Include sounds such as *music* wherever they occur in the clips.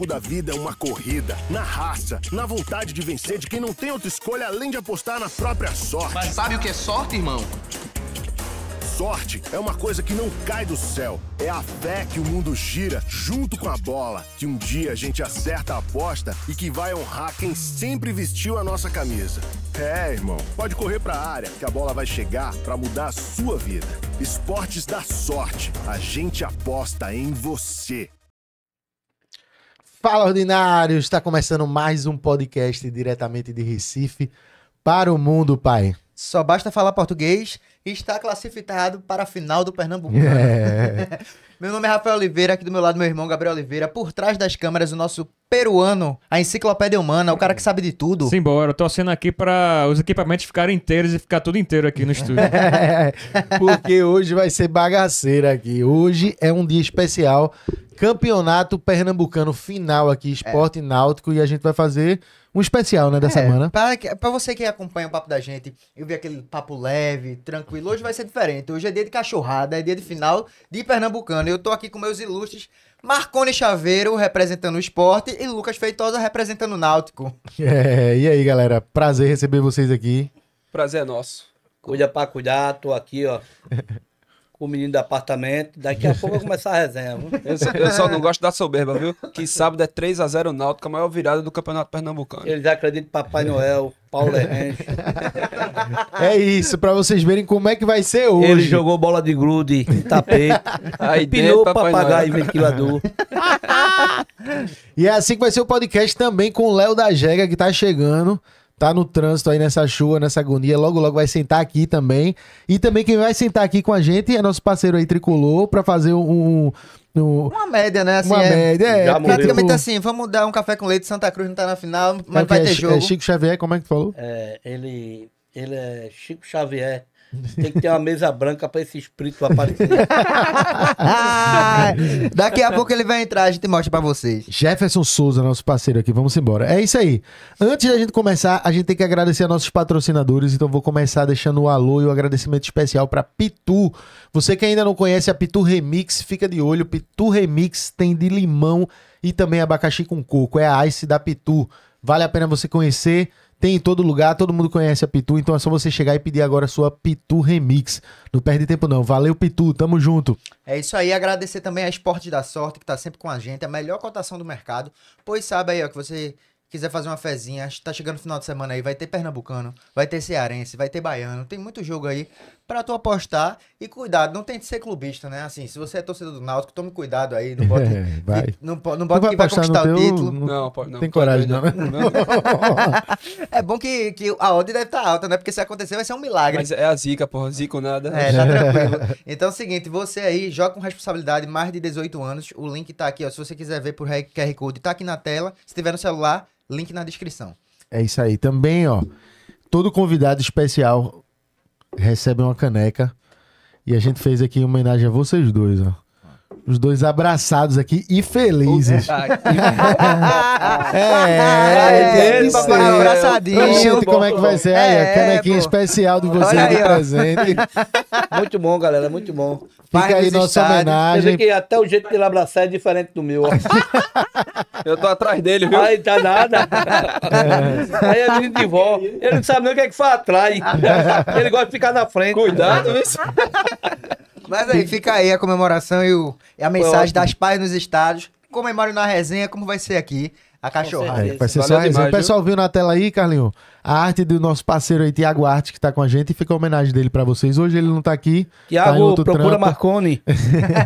jogo da vida é uma corrida, na raça, na vontade de vencer de quem não tem outra escolha além de apostar na própria sorte. Mas sabe o que é sorte, irmão? Sorte é uma coisa que não cai do céu. É a fé que o mundo gira junto com a bola. Que um dia a gente acerta a aposta e que vai honrar quem sempre vestiu a nossa camisa. É, irmão, pode correr pra área que a bola vai chegar para mudar a sua vida. Esportes da sorte. A gente aposta em você. Fala, ordinário! Está começando mais um podcast diretamente de Recife para o mundo, pai. Só basta falar português e está classificado para a final do Pernambuco. É. *laughs* meu nome é Rafael Oliveira, aqui do meu lado meu irmão Gabriel Oliveira. Por trás das câmeras, o nosso peruano, a enciclopédia humana, o cara que sabe de tudo. Simbora, eu tô aqui para os equipamentos ficarem inteiros e ficar tudo inteiro aqui no estúdio. *laughs* Porque hoje vai ser bagaceira aqui. Hoje é um dia especial Campeonato Pernambucano final aqui, é. Esporte é. Náutico, e a gente vai fazer um especial, né, da é, semana. Para você que acompanha o papo da gente, eu vi aquele papo leve, tranquilo. Hoje vai ser diferente. Hoje é dia de cachorrada, é dia de final de Pernambucano. Eu tô aqui com meus ilustres Marcone Chaveiro representando o esporte e Lucas Feitosa representando o Náutico. É, e aí, galera? Prazer receber vocês aqui. Prazer é nosso. Cuida pra cuidar, tô aqui, ó. *laughs* o menino do apartamento. Daqui a pouco vai começar a resenha. Eu, eu, só não gosto da soberba, viu? Que sábado é 3x0 Náutico, a maior virada do Campeonato Pernambucano. Eles acreditam em Papai Noel, Paulo Henrique. *laughs* É isso, pra vocês verem como é que vai ser hoje. Ele jogou bola de grude, tapete, *laughs* Aí pinou Papai papagaio Noel. e ventilador. *laughs* e é assim que vai ser o podcast também com o Léo da Jega, que tá chegando tá no trânsito aí nessa chuva, nessa agonia, logo logo vai sentar aqui também. E também quem vai sentar aqui com a gente é nosso parceiro aí Tricolor para fazer um, uma média, né? Assim, uma é, média, é. praticamente morreu. assim, vamos dar um café com leite, Santa Cruz não tá na final, mas é vai é ter é jogo. É Chico Xavier, como é que tu falou? É, ele, ele é Chico Xavier tem que ter uma mesa branca para esse espírito aparecer. *laughs* daqui a pouco ele vai entrar, a gente mostra para vocês. Jefferson Souza, nosso parceiro aqui, vamos embora. É isso aí. Antes da gente começar, a gente tem que agradecer a nossos patrocinadores, então vou começar deixando o um alô e o um agradecimento especial para Pitu. Você que ainda não conhece a Pitu Remix, fica de olho. Pitu Remix tem de limão e também abacaxi com coco. É a Ice da Pitu. Vale a pena você conhecer. Tem em todo lugar, todo mundo conhece a Pitu, então é só você chegar e pedir agora a sua Pitu Remix. Não perde tempo não. Valeu, Pitu, tamo junto. É isso aí, agradecer também a Esporte da Sorte, que tá sempre com a gente, a melhor cotação do mercado. Pois sabe aí, ó, que você quiser fazer uma fezinha, tá chegando o final de semana aí, vai ter pernambucano, vai ter cearense, vai ter baiano, tem muito jogo aí para tu apostar. E cuidado, não tente ser clubista, né? Assim, se você é torcedor do Náutico, tome cuidado aí. Não bota, *laughs* é, vai. Não, não bota que vai conquistar o título. Não, não, pode, não tem coragem, não. não. *laughs* é bom que, que a odd deve estar tá alta, né? Porque se acontecer vai ser um milagre. Mas é a zica, porra. Zico nada. É, tá *laughs* tranquilo. Então é o seguinte, você aí joga com responsabilidade, mais de 18 anos. O link tá aqui, ó. Se você quiser ver por QR Code, tá aqui na tela. Se tiver no celular, link na descrição. É isso aí. Também, ó, todo convidado especial recebem uma caneca. E a gente fez aqui em homenagem a vocês dois, ó. Os dois abraçados aqui e felizes. é, *laughs* é, é, é, é, é abraçadinho. como é que vai ser? É, a canequinha especial de vocês de presente. *laughs* Muito bom, galera, muito bom. Fica aí nossa homenagem. que até o jeito de ele abraçar é diferente do meu. *laughs* Eu tô atrás dele, viu? Aí tá nada. Aí é menino de vó. Ele não sabe nem o que é que foi atrás. Ele gosta de ficar na frente. Cuidado, isso. Mas aí, fica aí a comemoração e, o, e a mensagem das pais nos estados. Comemore na resenha, como vai ser aqui. A cachorrada. Vai ser Valeu só a resenha. O pessoal viu na tela aí, Carlinho? A arte do nosso parceiro aí, Tiago Arte, que está com a gente, e fica a homenagem dele para vocês. Hoje ele não está aqui. Tiago, tá procura trampo. Marconi. *laughs*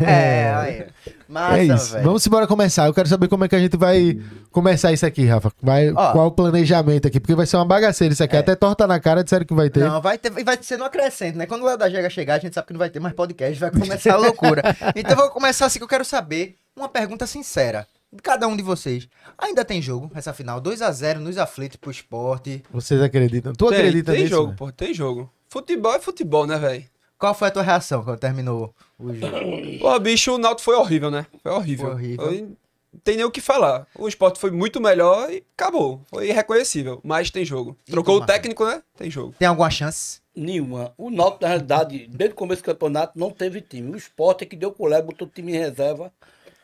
é, é Massa, é isso. Véio. Vamos embora começar. Eu quero saber como é que a gente vai começar isso aqui, Rafa. Vai, Ó, qual o planejamento aqui? Porque vai ser uma bagaceira isso aqui. É. Até torta na cara disseram que vai ter. Não, vai ter. e Vai ser no acrescente, né? Quando o Léo da Jega chegar, a gente sabe que não vai ter mais podcast. Vai começar a loucura. *laughs* então vou começar assim que eu quero saber uma pergunta sincera cada um de vocês. Ainda tem jogo, essa final. 2 a 0 nos aflitos pro esporte. Vocês acreditam? Tu tem, acredita tem nisso? Tem jogo, né? pô, tem jogo. Futebol é futebol, né, velho? Qual foi a tua reação quando terminou o jogo? *coughs* Pô, bicho, o Nauto foi horrível, né? Foi horrível. Foi horrível. Foi... tem nem o que falar. O esporte foi muito melhor e acabou. Foi irreconhecível, mas tem jogo. Trocou o técnico, né? Tem jogo. Tem alguma chance? Nenhuma. O Náutico, na realidade, desde o começo do campeonato, não teve time. O esporte é que deu colé, botou o time em reserva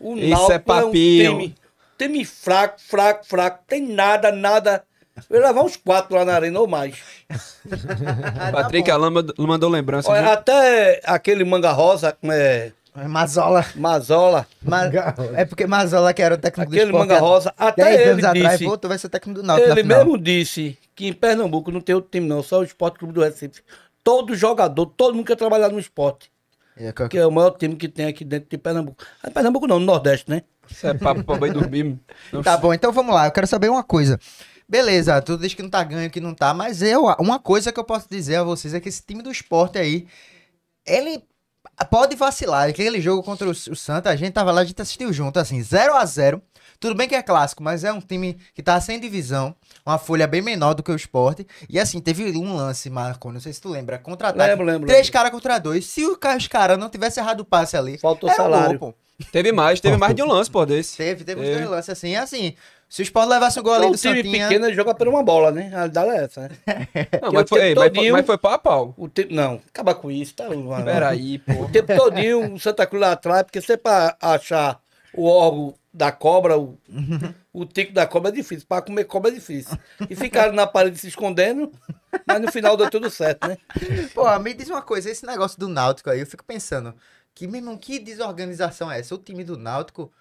o Isso é papinho. É um time, time fraco, fraco, fraco. Tem nada, nada. Eu ia levar uns quatro lá na arena ou mais. *laughs* Patrick tá mandou lembrança. Olha, até aquele manga rosa, é? é... Mazola. Mazola. Ma... É porque Mazola, que era o técnico Aquele do Aquele manga rosa, até ele anos disse, atrás, vai ser técnico do Náutico Ele mesmo disse que em Pernambuco não tem outro time não, só o Esporte Clube do Recife. Todo jogador, todo mundo quer trabalhar no esporte. É, que é o maior time que tem aqui dentro de Pernambuco. É Pernambuco não, no Nordeste, né? Isso é papo pra bem dormir. *laughs* tá bom, então vamos lá. Eu quero saber uma coisa. Beleza, tu diz que não tá ganho, que não tá, mas eu, uma coisa que eu posso dizer a vocês é que esse time do esporte aí, ele pode vacilar. Aquele jogo contra o, o Santa, a gente tava lá, a gente assistiu junto, assim, 0 a 0 Tudo bem que é clássico, mas é um time que tá sem divisão, uma folha bem menor do que o esporte. E assim, teve um lance, Marco, não sei se tu lembra, contra-ataque. Lembro, lembro. Três caras contra dois. Se os caras não tivesse errado o passe ali, faltou salário. Um Teve mais, teve mais de um lance, pô, desse. Teve, teve, teve. uns dois lances, assim, assim. Se o Sport levasse o gol ali então, do Santinha... O time pequeno joga por uma bola, né? A realidade é essa, né? Não, mas, foi, ei, todinho, mas, foi, pau a pau. O te... Não, acaba com isso, tá? Mano. Peraí, *laughs* pô. O tempo todinho o Santa Cruz lá atrás, porque você é pra achar o órgão da cobra, o, *laughs* o tico da cobra é difícil, para comer cobra é difícil. E ficaram na parede se escondendo, mas no final deu tudo certo, né? Pô, me diz uma coisa, esse negócio do Náutico aí, eu fico pensando, que mesmo que desorganização é essa? O time do Náutico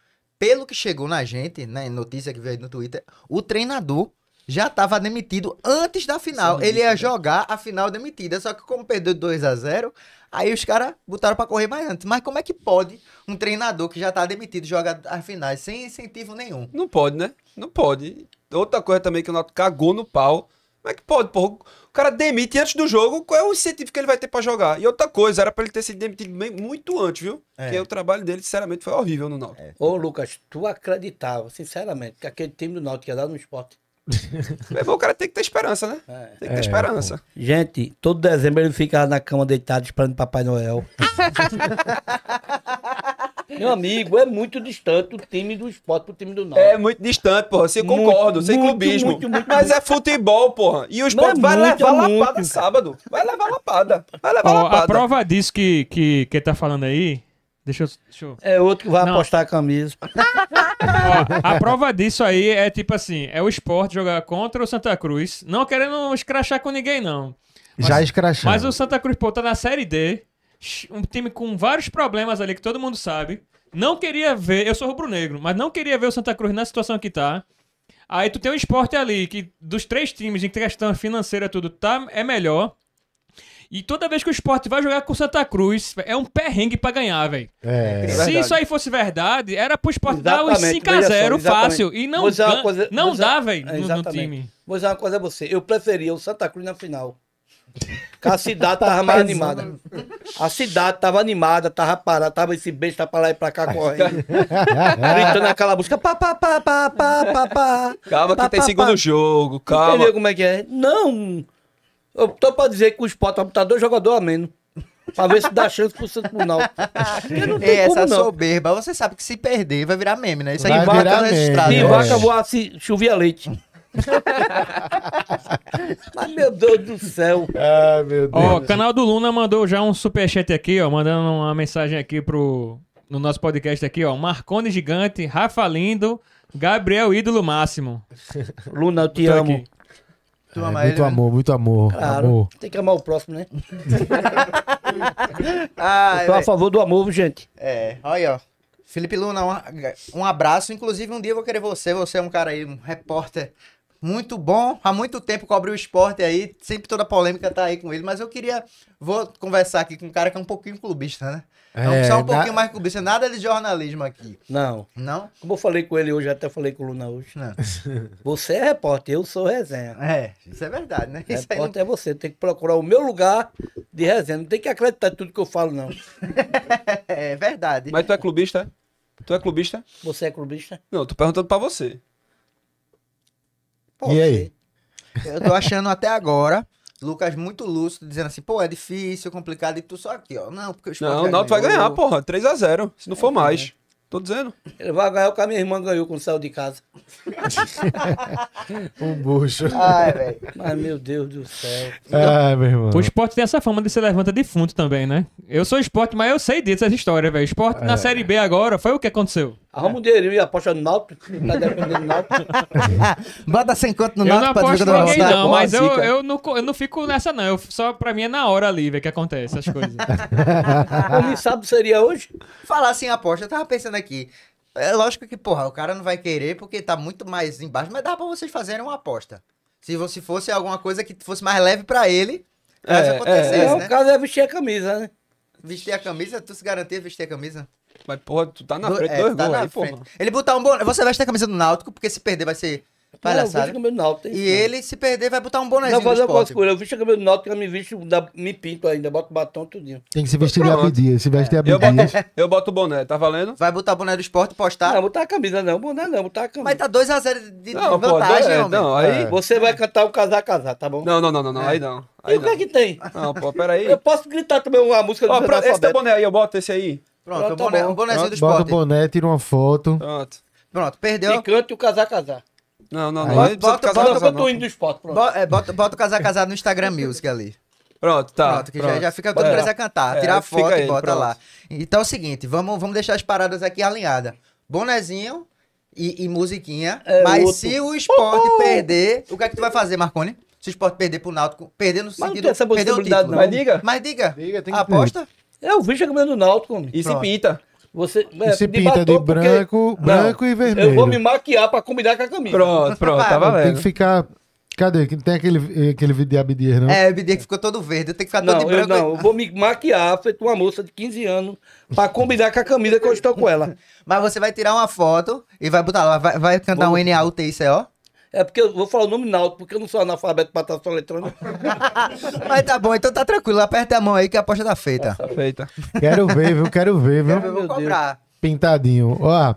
pelo que chegou na gente, né, notícia que veio no Twitter, o treinador já estava demitido antes da final. Sim, é Ele ia né? jogar a final demitida, só que como perdeu 2 a 0 aí os caras botaram para correr mais antes. Mas como é que pode um treinador que já está demitido jogar a finais sem incentivo nenhum? Não pode, né? Não pode. Outra coisa também que o Nato cagou no pau como é que pode, porra? O cara demite antes do jogo, qual é o incentivo que ele vai ter para jogar? E outra coisa, era para ele ter sido demitido muito antes, viu? É. Porque o trabalho dele, sinceramente, foi horrível no Náutico. É. Ô, Lucas, tu acreditava, sinceramente, que aquele time do Náutico ia dar no esporte? *laughs* Mas, o cara tem que ter esperança, né? É. Tem que ter é, esperança. Pô. Gente, todo dezembro ele ficava na cama deitado esperando Papai Noel. *laughs* Meu amigo, é muito distante o time do esporte pro time do Náutico. É muito distante, porra. Você concorda, sem clubismo. Muito, muito, mas é muito. é futebol, porra. E o esporte é vai levar lapada sábado. Vai levar lapada. Vai levar lapada. A prova disso que, que, que tá falando aí. Deixa eu, deixa eu... É outro que vai Não. apostar a camisa. *laughs* a prova disso aí é tipo assim: é o esporte jogar contra o Santa Cruz. Não querendo escrachar com ninguém, não. Mas, Já escrachando. Mas o Santa Cruz, pô, tá na Série D um time com vários problemas ali que todo mundo sabe. Não queria ver, eu sou rubro-negro, mas não queria ver o Santa Cruz na situação que tá. Aí tu tem o esporte ali, que dos três times, em questão financeira, tudo tá, é melhor. E toda vez que o esporte vai jogar com o Santa Cruz, é um perrengue pra ganhar, velho. É, é. Se isso aí fosse verdade, era pro esporte exatamente, dar os 5x0 fácil. E não, coisa, não dá, velho, é, no, no time. Vou dizer uma coisa a você. Eu preferia o Santa Cruz na final a cidade tá tava mais animada. A cidade tava animada, tava parada, tava esse beijo, tava tá pra lá e pra cá correndo. *laughs* Gritando aquela música. Pá, pá, pá, pá, pá, pá, pá, calma pá, que tem pá, segundo jogo, calma. Entendeu como é que é? Não! Eu tô pra dizer que o esporte vai tá botar dois jogadores a menos. Pra ver se dá chance pro Santos pro Náutico. não Essa não. soberba, você sabe que se perder vai virar meme, né? Isso aí vai vaca, virar meme. registrado. Se né? vaca voar, se chover leite. Mas *laughs* meu Deus do céu. Ah, meu Deus. Ó, o canal do Luna mandou já um superchat aqui, ó, mandando uma mensagem aqui pro no nosso podcast aqui, ó, Marcone Gigante, Rafa Lindo, Gabriel Ídolo Máximo. Luna, eu te amo. Aqui. Tu é, ama muito ele, né? amor, né? muito amor, claro. amor. Tem que amar o próximo, né? *laughs* Ah, eu tô a favor do amor, gente. É, olha, ó. Felipe Luna, um, um abraço. Inclusive, um dia eu vou querer você. Você é um cara aí, um repórter muito bom. Há muito tempo cobre o esporte aí, sempre toda polêmica tá aí com ele, mas eu queria. Vou conversar aqui com um cara que é um pouquinho clubista, né? É, não, só um é, pouquinho na... mais clubista, nada de jornalismo aqui. Não. Não? Como eu falei com ele hoje, até falei com o Luna hoje. Não. *laughs* você é repórter, eu sou resenha. É, isso é verdade, né? Isso repórter não... é você, tem que procurar o meu lugar de resenha. Não tem que acreditar em tudo que eu falo, não. *laughs* é verdade. Mas tu é clubista? Tu é clubista? Você é clubista? Não, tô perguntando pra você. Pô, e aí? Eu tô achando até agora. Lucas muito lúcido, dizendo assim, pô, é difícil, complicado, e tu só aqui, ó. Não, porque o Sport Não, não, tu é vai ganhar, porra. 3x0, se não for é, mais. É. Tô dizendo. Ele vai ganhar o que a minha irmã ganhou quando saiu de casa. *laughs* um bucho. Ai, velho. Mas, meu Deus do céu. Ai, é, meu irmão. O esporte tem essa fama de ser levanta defunto também, né? Eu sou esporte, mas eu sei disso, essa história, velho. Esporte é. na Série B agora, foi o que aconteceu? Arruma um dinheirinho e aposta no Náutico. Tá dar do Náutico. *laughs* Bota sem conto no Náutico pra desgrudar o Náutico. Não, mas eu, eu, não, eu não fico nessa, não. Eu, só pra mim é na hora ali, o que acontece as coisas. *laughs* o sábado seria hoje? Falar sem assim, aposta, eu tava pensando aqui. É lógico que, porra, o cara não vai querer porque tá muito mais embaixo, mas dá pra vocês fazerem uma aposta. Se você fosse alguma coisa que fosse mais leve pra ele, caso é, é acontecesse, é, é, né? O caso é vestir a camisa, né? Vestir a camisa, tu se garantia vestir a camisa? Mas, porra, tu tá na frente, é, tá dois tá gols aí, frente. porra. Ele botar um boné. Você veste a camisa do Náutico, porque se perder vai ser palhaçada. Não, eu Náutico, e ele, se perder, vai botar um bonézinho Não, fazer uma coisas. Eu visto a camisa do Náutico, eu me visto, me pinto ainda, boto batom tudinho. Tem que se vestir rapidinho, a se vestir a pedir. Eu boto, eu boto o boné, tá valendo? Vai botar o boné do esporte e postar? Não, botar a camisa não, boné não, botar a camisa. Mas tá 2x0 de não, vantagem, é, Não, aí... É. Você vai cantar o casar, casar, tá bom? Não, não, não, não, não é. aí não. Aí e o que é que tem? Não, pô, peraí. Eu posso gritar também uma música do Ó, Esse teu boné aí, eu boto esse aí. Pronto, Pronto, boné, tá bonézinho do Bota o boné, tira uma foto. Pronto. Pronto, perdeu. Picante e o casar casar. Não, não, não. Bota- o bota- casar, bota- casar, não. tô indo do esporte, pronto. É, bota, bota o casar casar no Instagram Music ali. Pronto, tá. Pronto, que já- Já, fica todo Bora. É. preso cantar. É, Tirar a foto e bota pronto. lá. Então é o seguinte, vamos, vamos deixar as paradas aqui alinhadas. Bonezinho e, e musiquinha. É, mas outro. se o esporte perder, o que é que tu vai fazer, Marconi? Se o esporte perder pro Náutico, perder no não sentido... tem essa perder o possibilidade, título. não. Mas diga. Mas diga. Diga, tem que- Aposta? É o vice-campeão do Náutico, homem. E se pinta. Você é, se pinta de porque... branco, branco não, e vermelho. Eu vou me maquiar pra combinar com a camisa. Pronto, pronto, tá valendo. Tem que ficar Cadê? Tem aquele, aquele vídeo de Abidir, não? É, Abidir que ficou todo verde. Eu tenho que ficar não, todo de branco. Eu não, eu vou me maquiar, feito uma moça de 15 anos, pra combinar com a camisa que eu estou com ela. *laughs* Mas você vai tirar uma foto e vai botar lá, vai, vai cantar Bom, um NAUTICO, é porque eu vou falar o nome Náutico, porque eu não sou analfabeto para estar tá soletrando. *laughs* Mas tá bom, então tá tranquilo. Aperta a mão aí que a aposta tá feita. Tá feita. Quero ver, viu? Quero ver, viu? Quero ver, vou cobrar. Pintadinho. Ó,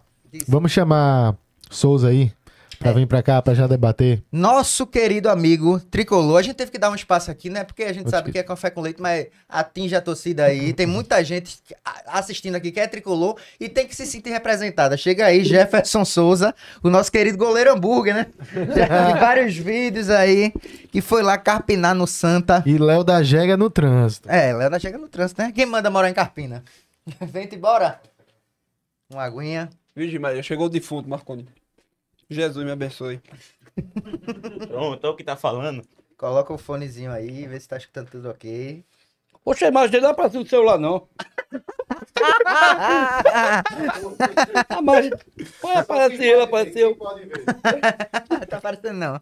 vamos chamar Souza aí para é. vir para cá para já debater. Nosso querido amigo tricolor, a gente teve que dar um espaço aqui, né? Porque a gente sabe que é café com leite, mas atinge a torcida aí. Tem muita gente assistindo aqui que é tricolor e tem que se sentir representada. Chega aí, Jefferson Souza, o nosso querido goleiro hambúrguer, né? *laughs* Já vários vídeos aí que foi lá carpinar no Santa. E Léo da Jega no trânsito. É, Léo da Jega no trânsito, né? Quem manda morar em Carpina? *laughs* Vem-te embora. Uma aguinha. Virgem Maria, chegou o defunto, Marconi. Jesus me abençoe. Pronto, então o que tá falando. Coloca o fonezinho aí, vê se tá escutando tudo ok. Poxa, a imagem dele não aparece no celular, não. a imagem... Olha, apareceu, apareceu. Não *laughs* tá aparecendo, não.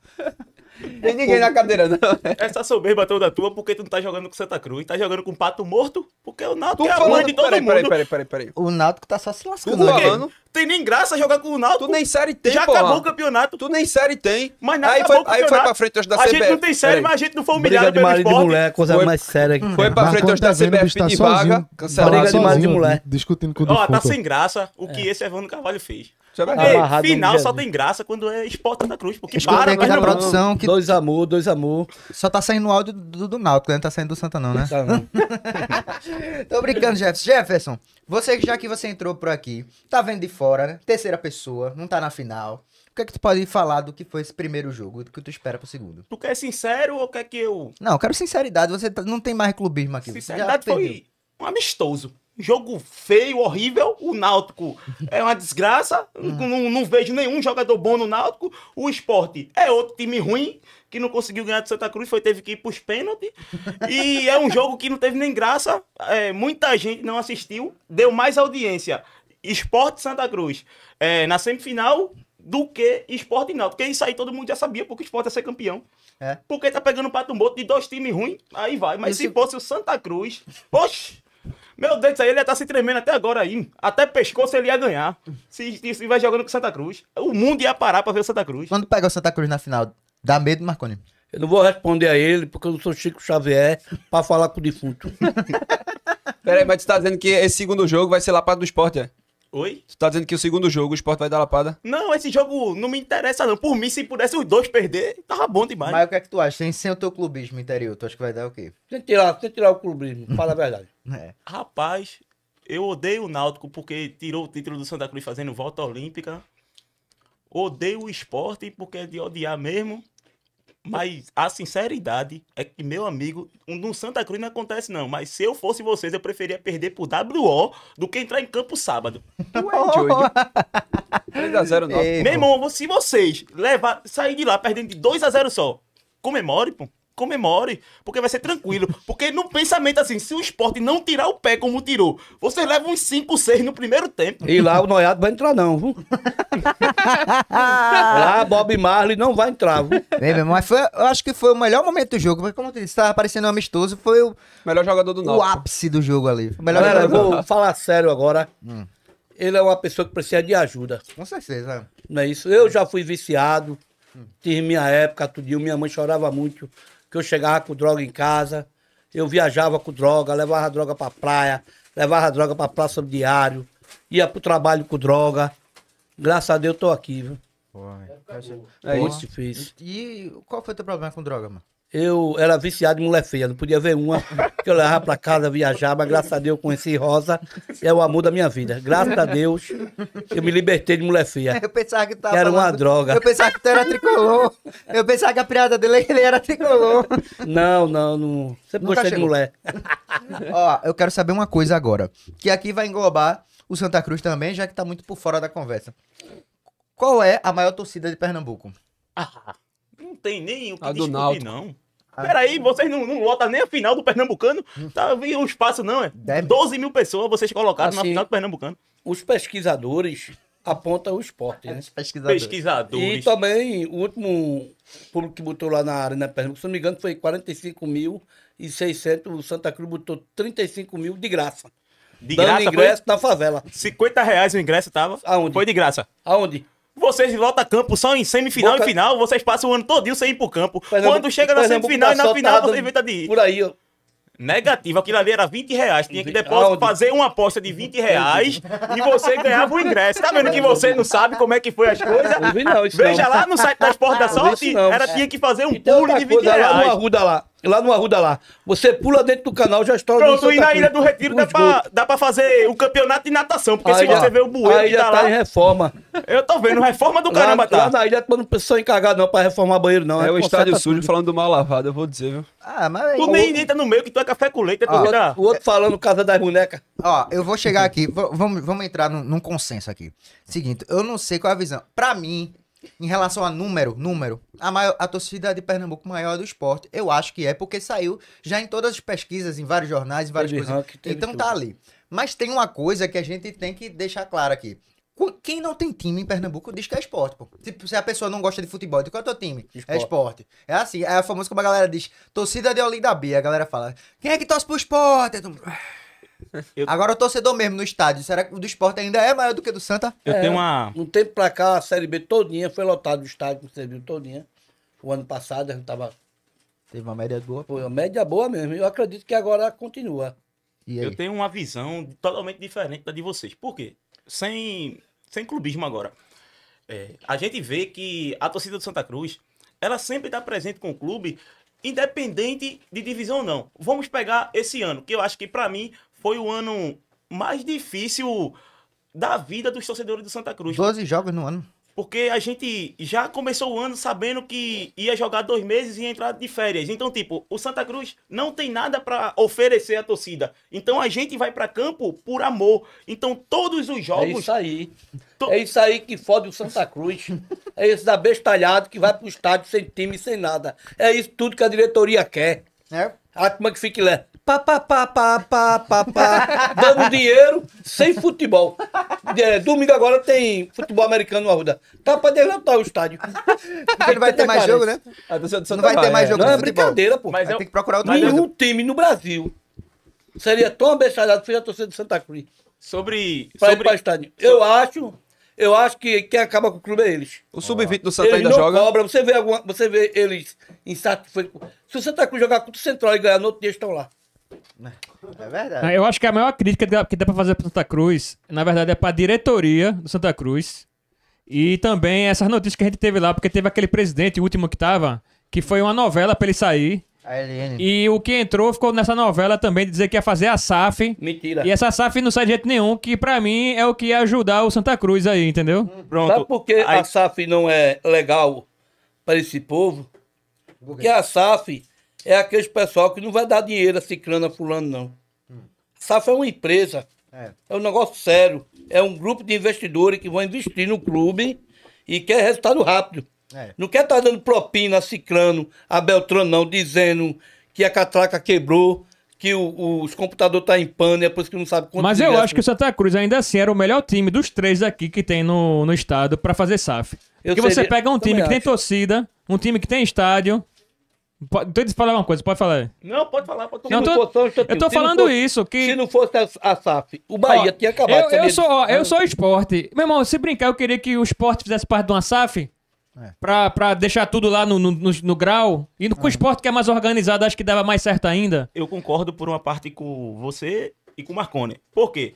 Tem ninguém na cadeira, não. Né? Essa soberba toda tua porque tu não tá jogando com Santa Cruz. Tá jogando com Pato Morto porque o Náutico é falando, de todo peraí, mundo. Peraí, peraí, peraí, peraí. O Náutico tá só se lascando. Tu né? falando. Tem nem graça jogar com o Náutico. Tu nem série tem, Já porra. acabou o campeonato. Tu nem série tem. Mas nada, aí, foi, aí foi pra frente hoje da CBF. A gente não tem série, mas a gente não foi humilhado pelo de marido de mulher, coisa foi, mais séria. Que... Foi pra frente hoje da CBF tá de vaga. Cancelado. Briga de de mulher. Discutindo com o Ó, tá sem graça o que é. esse Evandro Carvalho fez. É final só tem graça quando é esporte da cruz, porque é para, mas da é. produção que... Dois amor, dois amor. Só tá saindo o áudio do, do Náutico, né? Tá saindo do Santa não, né? Tá, *laughs* Tô brincando, Jefferson. Jefferson, você já que você entrou por aqui, tá vendo de fora, né? Terceira pessoa, não tá na final. O que é que tu pode falar do que foi esse primeiro jogo, do que tu espera pro segundo? Tu quer sincero ou quer que eu... Não, eu quero sinceridade, você tá, não tem mais clubismo aqui. Sinceridade foi um amistoso jogo feio, horrível. O Náutico é uma desgraça. *laughs* Ah. Não, não, vejo nenhum jogador bom no Náutico. O esporte é outro time ruim, que não conseguiu ganhar de Santa Cruz, foi teve que ir para os pênaltis. E é um jogo que não teve nem graça. É, muita gente não assistiu. Deu mais audiência. Esporte Santa Cruz é, na semifinal do que esporte náutico. Porque isso aí todo mundo já sabia, porque o esporte ia ser campeão. É. Porque tá pegando um pato morto de dois times ruins, aí vai. Mas isso... se fosse o Santa Cruz, poxa! Meu Deus, isso aí ele ia estar tá se tremendo até agora aí. Até pescoço ele ia ganhar. Se, se vai jogando com Santa Cruz. O mundo ia parar pra ver o Santa Cruz. Quando pega o Santa Cruz na final, dá medo, Marconi? Eu não vou responder a ele, porque eu não sou Chico Xavier pra falar com o defunto. *laughs* Peraí, mas tu tá dizendo que esse segundo jogo vai ser lá para do esporte, é? Oi? Tu tá dizendo que o segundo jogo o esporte vai dar lapada? Não, esse jogo não me interessa, não. Por mim, se pudesse os dois perder, tava bom demais. Mas o que é que tu acha? Sem, sem o teu clubismo interior, tu acha que vai dar o quê? Sem tirar, tirar o clubismo, fala a verdade. *laughs* É. Rapaz, eu odeio o Náutico porque tirou o título do Santa Cruz fazendo volta olímpica. Odeio o esporte porque é de odiar mesmo. Mas a sinceridade é que, meu amigo, no Santa Cruz não acontece, não. Mas se eu fosse vocês, eu preferia perder por WO do que entrar em campo sábado. Tu é doido. 3x0 *laughs* não. Meu irmão, se vocês levar, sair de lá perdendo de 2x0 só, comemore, pô comemore, porque vai ser tranquilo. Porque no pensamento assim, se o esporte não tirar o pé como tirou, você leva uns 5, 6 no primeiro tempo. E lá o Noiado vai entrar, não, viu? *laughs* lá Bob Marley não vai entrar, viu? É, mas foi, eu acho que foi o melhor momento do jogo, porque como eu disse, estava parecendo um amistoso, foi o melhor jogador do Norte. O ápice do jogo ali. O melhor Galera, jogador. vou falar sério agora. Hum. Ele é uma pessoa que precisa de ajuda. Com certeza. Não é isso? Eu já fui viciado. Tive minha época, tudinho, minha mãe chorava muito que eu chegava com droga em casa, eu viajava com droga, levava droga pra praia, levava droga pra praça do diário, ia pro trabalho com droga. Graças a Deus eu tô aqui, viu? Porra, é, é isso é difícil. E qual foi o teu problema com droga, mano? eu era viciado em mulher feia, não podia ver uma que eu levava para casa viajar, mas graças a Deus eu conheci Rosa, é o amor da minha vida. Graças a Deus eu me libertei de mulher feia. Eu pensava que tava era falando... uma droga. Eu pensava que tu era tricolor. Eu pensava que a piada dele era tricolor. Não, não, não. Sempre Nunca gostei chegou. de mulher. Ó, eu quero saber uma coisa agora, que aqui vai englobar o Santa Cruz também, já que tá muito por fora da conversa. Qual é a maior torcida de Pernambuco? Ah não tem nem o que a discutir, não. Peraí, vocês não, não lotam nem a final do Pernambucano. Hum. Tá vindo um espaço, não, é? Deve. 12 mil pessoas vocês colocaram assim, na final do Pernambucano. Os pesquisadores apontam o esporte, né? Os pesquisadores. pesquisadores. E também, o último público que botou lá na Arena Pernambuco, se não me engano, foi 45 mil e 600. O Santa Cruz botou 35 mil de graça. De dando graça? ingresso foi... na favela. 50 reais o ingresso tava? Aonde? Foi de graça. Aonde? Vocês lota campo só em semifinal Boca... e final, vocês passam o ano todinho sem ir pro campo. Pernambuco, Quando chega na semifinal e na final, tá você inventa de ir. Por aí, ó. Negativo, aquilo ali era 20 reais. Tinha que depósito, fazer uma aposta de 20 reais e você ganhava o ingresso. Tá vendo que você não sabe como é que foi as coisas? Não vi não, Veja não. lá no site da Esporte da Sorte, era, tinha que fazer um então, pulo de 20 coisa, reais. Lá no Arruda lá lá no Arruda lá. Você pula dentro do canal, já estoura Pronto, e na Ilha do Retiro dá pra, dá pra, fazer o campeonato de natação, porque se você ver o bueiro a ilha tá, tá lá... em reforma. Eu tô vendo, reforma do lá, caramba, tá. Lá na ilha é não precisa encargar não pra reformar banheiro não. É, é o estádio sujo falando do mal lavado, eu vou dizer, viu? Ah, mas... Tu nem, tá no meio que tu é café com leite, é ah, O outro falando Casa das Bonecas. Ó, eu vou chegar aqui, vamos, vamos entrar num, num consenso aqui. Seguinte, eu não sei qual é a visão. Pra mim, em relação a número, número, a, maior, a torcida de Pernambuco maior do esporte. Eu acho que é, porque saiu já em todas as pesquisas, em vários jornais, em várias teve coisas. Rock, então tudo. tá ali. Mas tem uma coisa que a gente tem que deixar claro aqui. Quem não tem time em Pernambuco diz que é esporte, pô. Tipo, se, a pessoa não gosta de futebol, de qual é o teu time? É esporte. É esporte. É assim, é famoso como a galera diz, torcida de Olinda Bia, A galera fala, quem é que torce pro esporte? Então, eu... Agora o torcedor mesmo no estádio, será que o do esporte ainda é maior do que o do Santa? Eu é, tenho uma. É. Um tempo pra cá, a Série B todinha foi lotado no estádio, você viu todinha. O ano passado a gente tava. Teve uma média boa? Foi uma média boa mesmo. Eu acredito que agora continua. Eu tenho uma visão totalmente diferente da de vocês. Por quê? Sem, sem clubismo agora. É, a gente vê que a torcida do Santa Cruz, ela sempre está presente com o clube, independente de divisão ou não. Vamos pegar esse ano, que eu acho que para mim foi o ano mais difícil da vida dos torcedores do Santa Cruz. 12 jogos no ano. Porque a gente já começou o ano sabendo que ia jogar dois meses e ia entrar de férias. Então, tipo, o Santa Cruz não tem nada para oferecer à torcida. Então a gente vai para campo por amor. Então todos os é jogos. É isso aí. To... É isso aí que fode o Santa Cruz. é esse bestalhado que vai pro estádio sem time, sem nada. É isso tudo que a diretoria quer né? Atma ah, é que fique lá. Pá, pá, pá, pá, pá, pá, pá, dando dinheiro sem futebol. É, domingo agora tem futebol americano no Arruda. Tá pra derrotar o estádio. Porque não vai ter mais jogo, né? Ah, não vai ter mais é. jogo. Não, é brincadeira, pô. Mas tem que procurar outro Nenhum time no Brasil seria tão abestalhado que fez a torcida de Santa Cruz. Sobre. Pra sobre... Ir pra estádio. Eu acho eu acho que quem acaba com o clube é eles. O sub-20 do Santa eles ainda joga? Cobra. Você vê, alguma, você vê eles insatisfeitos. Se o Santa Cruz jogar contra o Central e ganhar no outro dia, estão lá. É verdade. Ah, eu acho que a maior crítica que dá pra fazer pro Santa Cruz, na verdade, é pra diretoria do Santa Cruz. E também essas notícias que a gente teve lá, porque teve aquele presidente, o último que tava, que foi uma novela pra ele sair. E o que entrou ficou nessa novela também de dizer que ia fazer a SAF. Mentira. E essa SAF não sai de jeito nenhum, que pra mim é o que ia ajudar o Santa Cruz aí, entendeu? pronto. Sabe por que aí... a SAF não é legal para esse povo? Porque a SAF é aqueles pessoal que não vai dar dinheiro a ciclana fulano, não. Hum. A SAF é uma empresa. É. é um negócio sério. É um grupo de investidores que vão investir no clube e quer resultado rápido. É. Não quer estar tá dando propina a Ciclano, a Beltrano, não, dizendo que a catraca quebrou, que o, o, os computadores estão tá em pano, é por isso que não sabe quanto Mas eu acho que o Santa Cruz ainda assim era o melhor time dos três aqui que tem no, no estado para fazer SAF. Eu Porque seria... você pega um time Também que acho. tem torcida, um time que tem estádio. Pode, então tô falar uma coisa, pode falar. Não, pode falar, pode Não, tô, fosse, eu tô falando fosse, isso. Que... Se não fosse a, SAF, o Bahia ó, tinha acabado. Eu, eu, sou, ó, eu ah. sou esporte. Meu irmão, se brincar, eu queria que o esporte fizesse parte de uma SAF. É. Pra, pra deixar tudo lá no, no, no, no grau. E com o ah. esporte que é mais organizado, acho que dava mais certo ainda. Eu concordo por uma parte com você e com o Marcone. Por quê?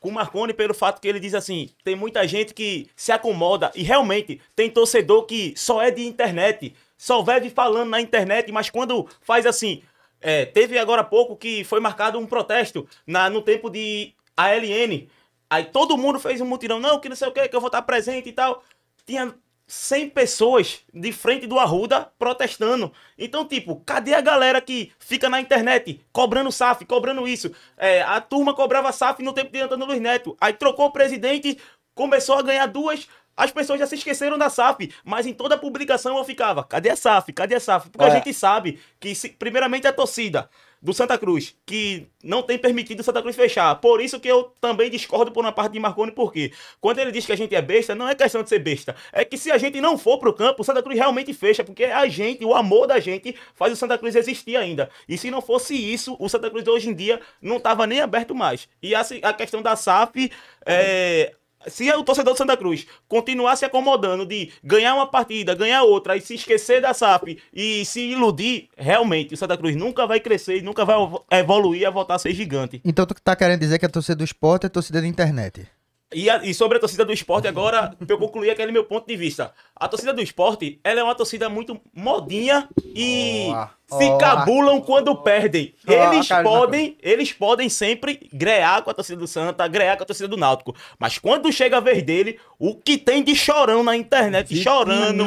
Com o Marcone, pelo fato que ele diz assim: tem muita gente que se acomoda e realmente tem torcedor que só é de internet, só vive falando na internet, mas quando faz assim. É, teve agora há pouco que foi marcado um protesto na, no tempo de ALN. Aí todo mundo fez um mutirão, não, que não sei o que, que eu vou estar presente e tal. Tinha 100 pessoas de frente do Arruda protestando. Então, tipo, cadê a galera que fica na internet cobrando SAF, cobrando isso? É, a turma cobrava SAF no tempo de Antônio Luiz Neto. Aí trocou o presidente, começou a ganhar duas. As pessoas já se esqueceram da SAF, mas em toda publicação eu ficava, cadê a SAF? Cadê a SAF? Porque é. a gente sabe que, se, primeiramente, a torcida do Santa Cruz, que não tem permitido o Santa Cruz fechar. Por isso que eu também discordo por uma parte de Marconi, porque quando ele diz que a gente é besta, não é questão de ser besta. É que se a gente não for pro campo, o Santa Cruz realmente fecha, porque a gente, o amor da gente, faz o Santa Cruz existir ainda. E se não fosse isso, o Santa Cruz hoje em dia não tava nem aberto mais. E a, a questão da SAF, é, se o torcedor do Santa Cruz continuar se acomodando de ganhar uma partida, ganhar outra e se esquecer da SAP e se iludir, realmente o Santa Cruz nunca vai crescer e nunca vai evoluir a voltar a ser gigante. Então tu tá querendo dizer que a torcida do esporte é torcida da internet? E, a, e, sobre a torcida do esporte, agora, pra eu concluir aquele meu ponto de vista. A torcida do esporte, ela é uma torcida muito modinha e. Boa oh, se cabulam quando perdem. Oh, eles podem, eles podem sempre grear com a torcida do Santa, grear com a torcida do Náutico. Mas quando chega a vez dele, o que tem de chorão na internet, chorando,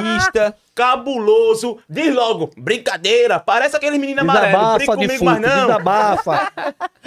cabuloso, diz logo, brincadeira, parece aquele menino amarelo, desabafa, brinca comigo, mas não. Desabafa,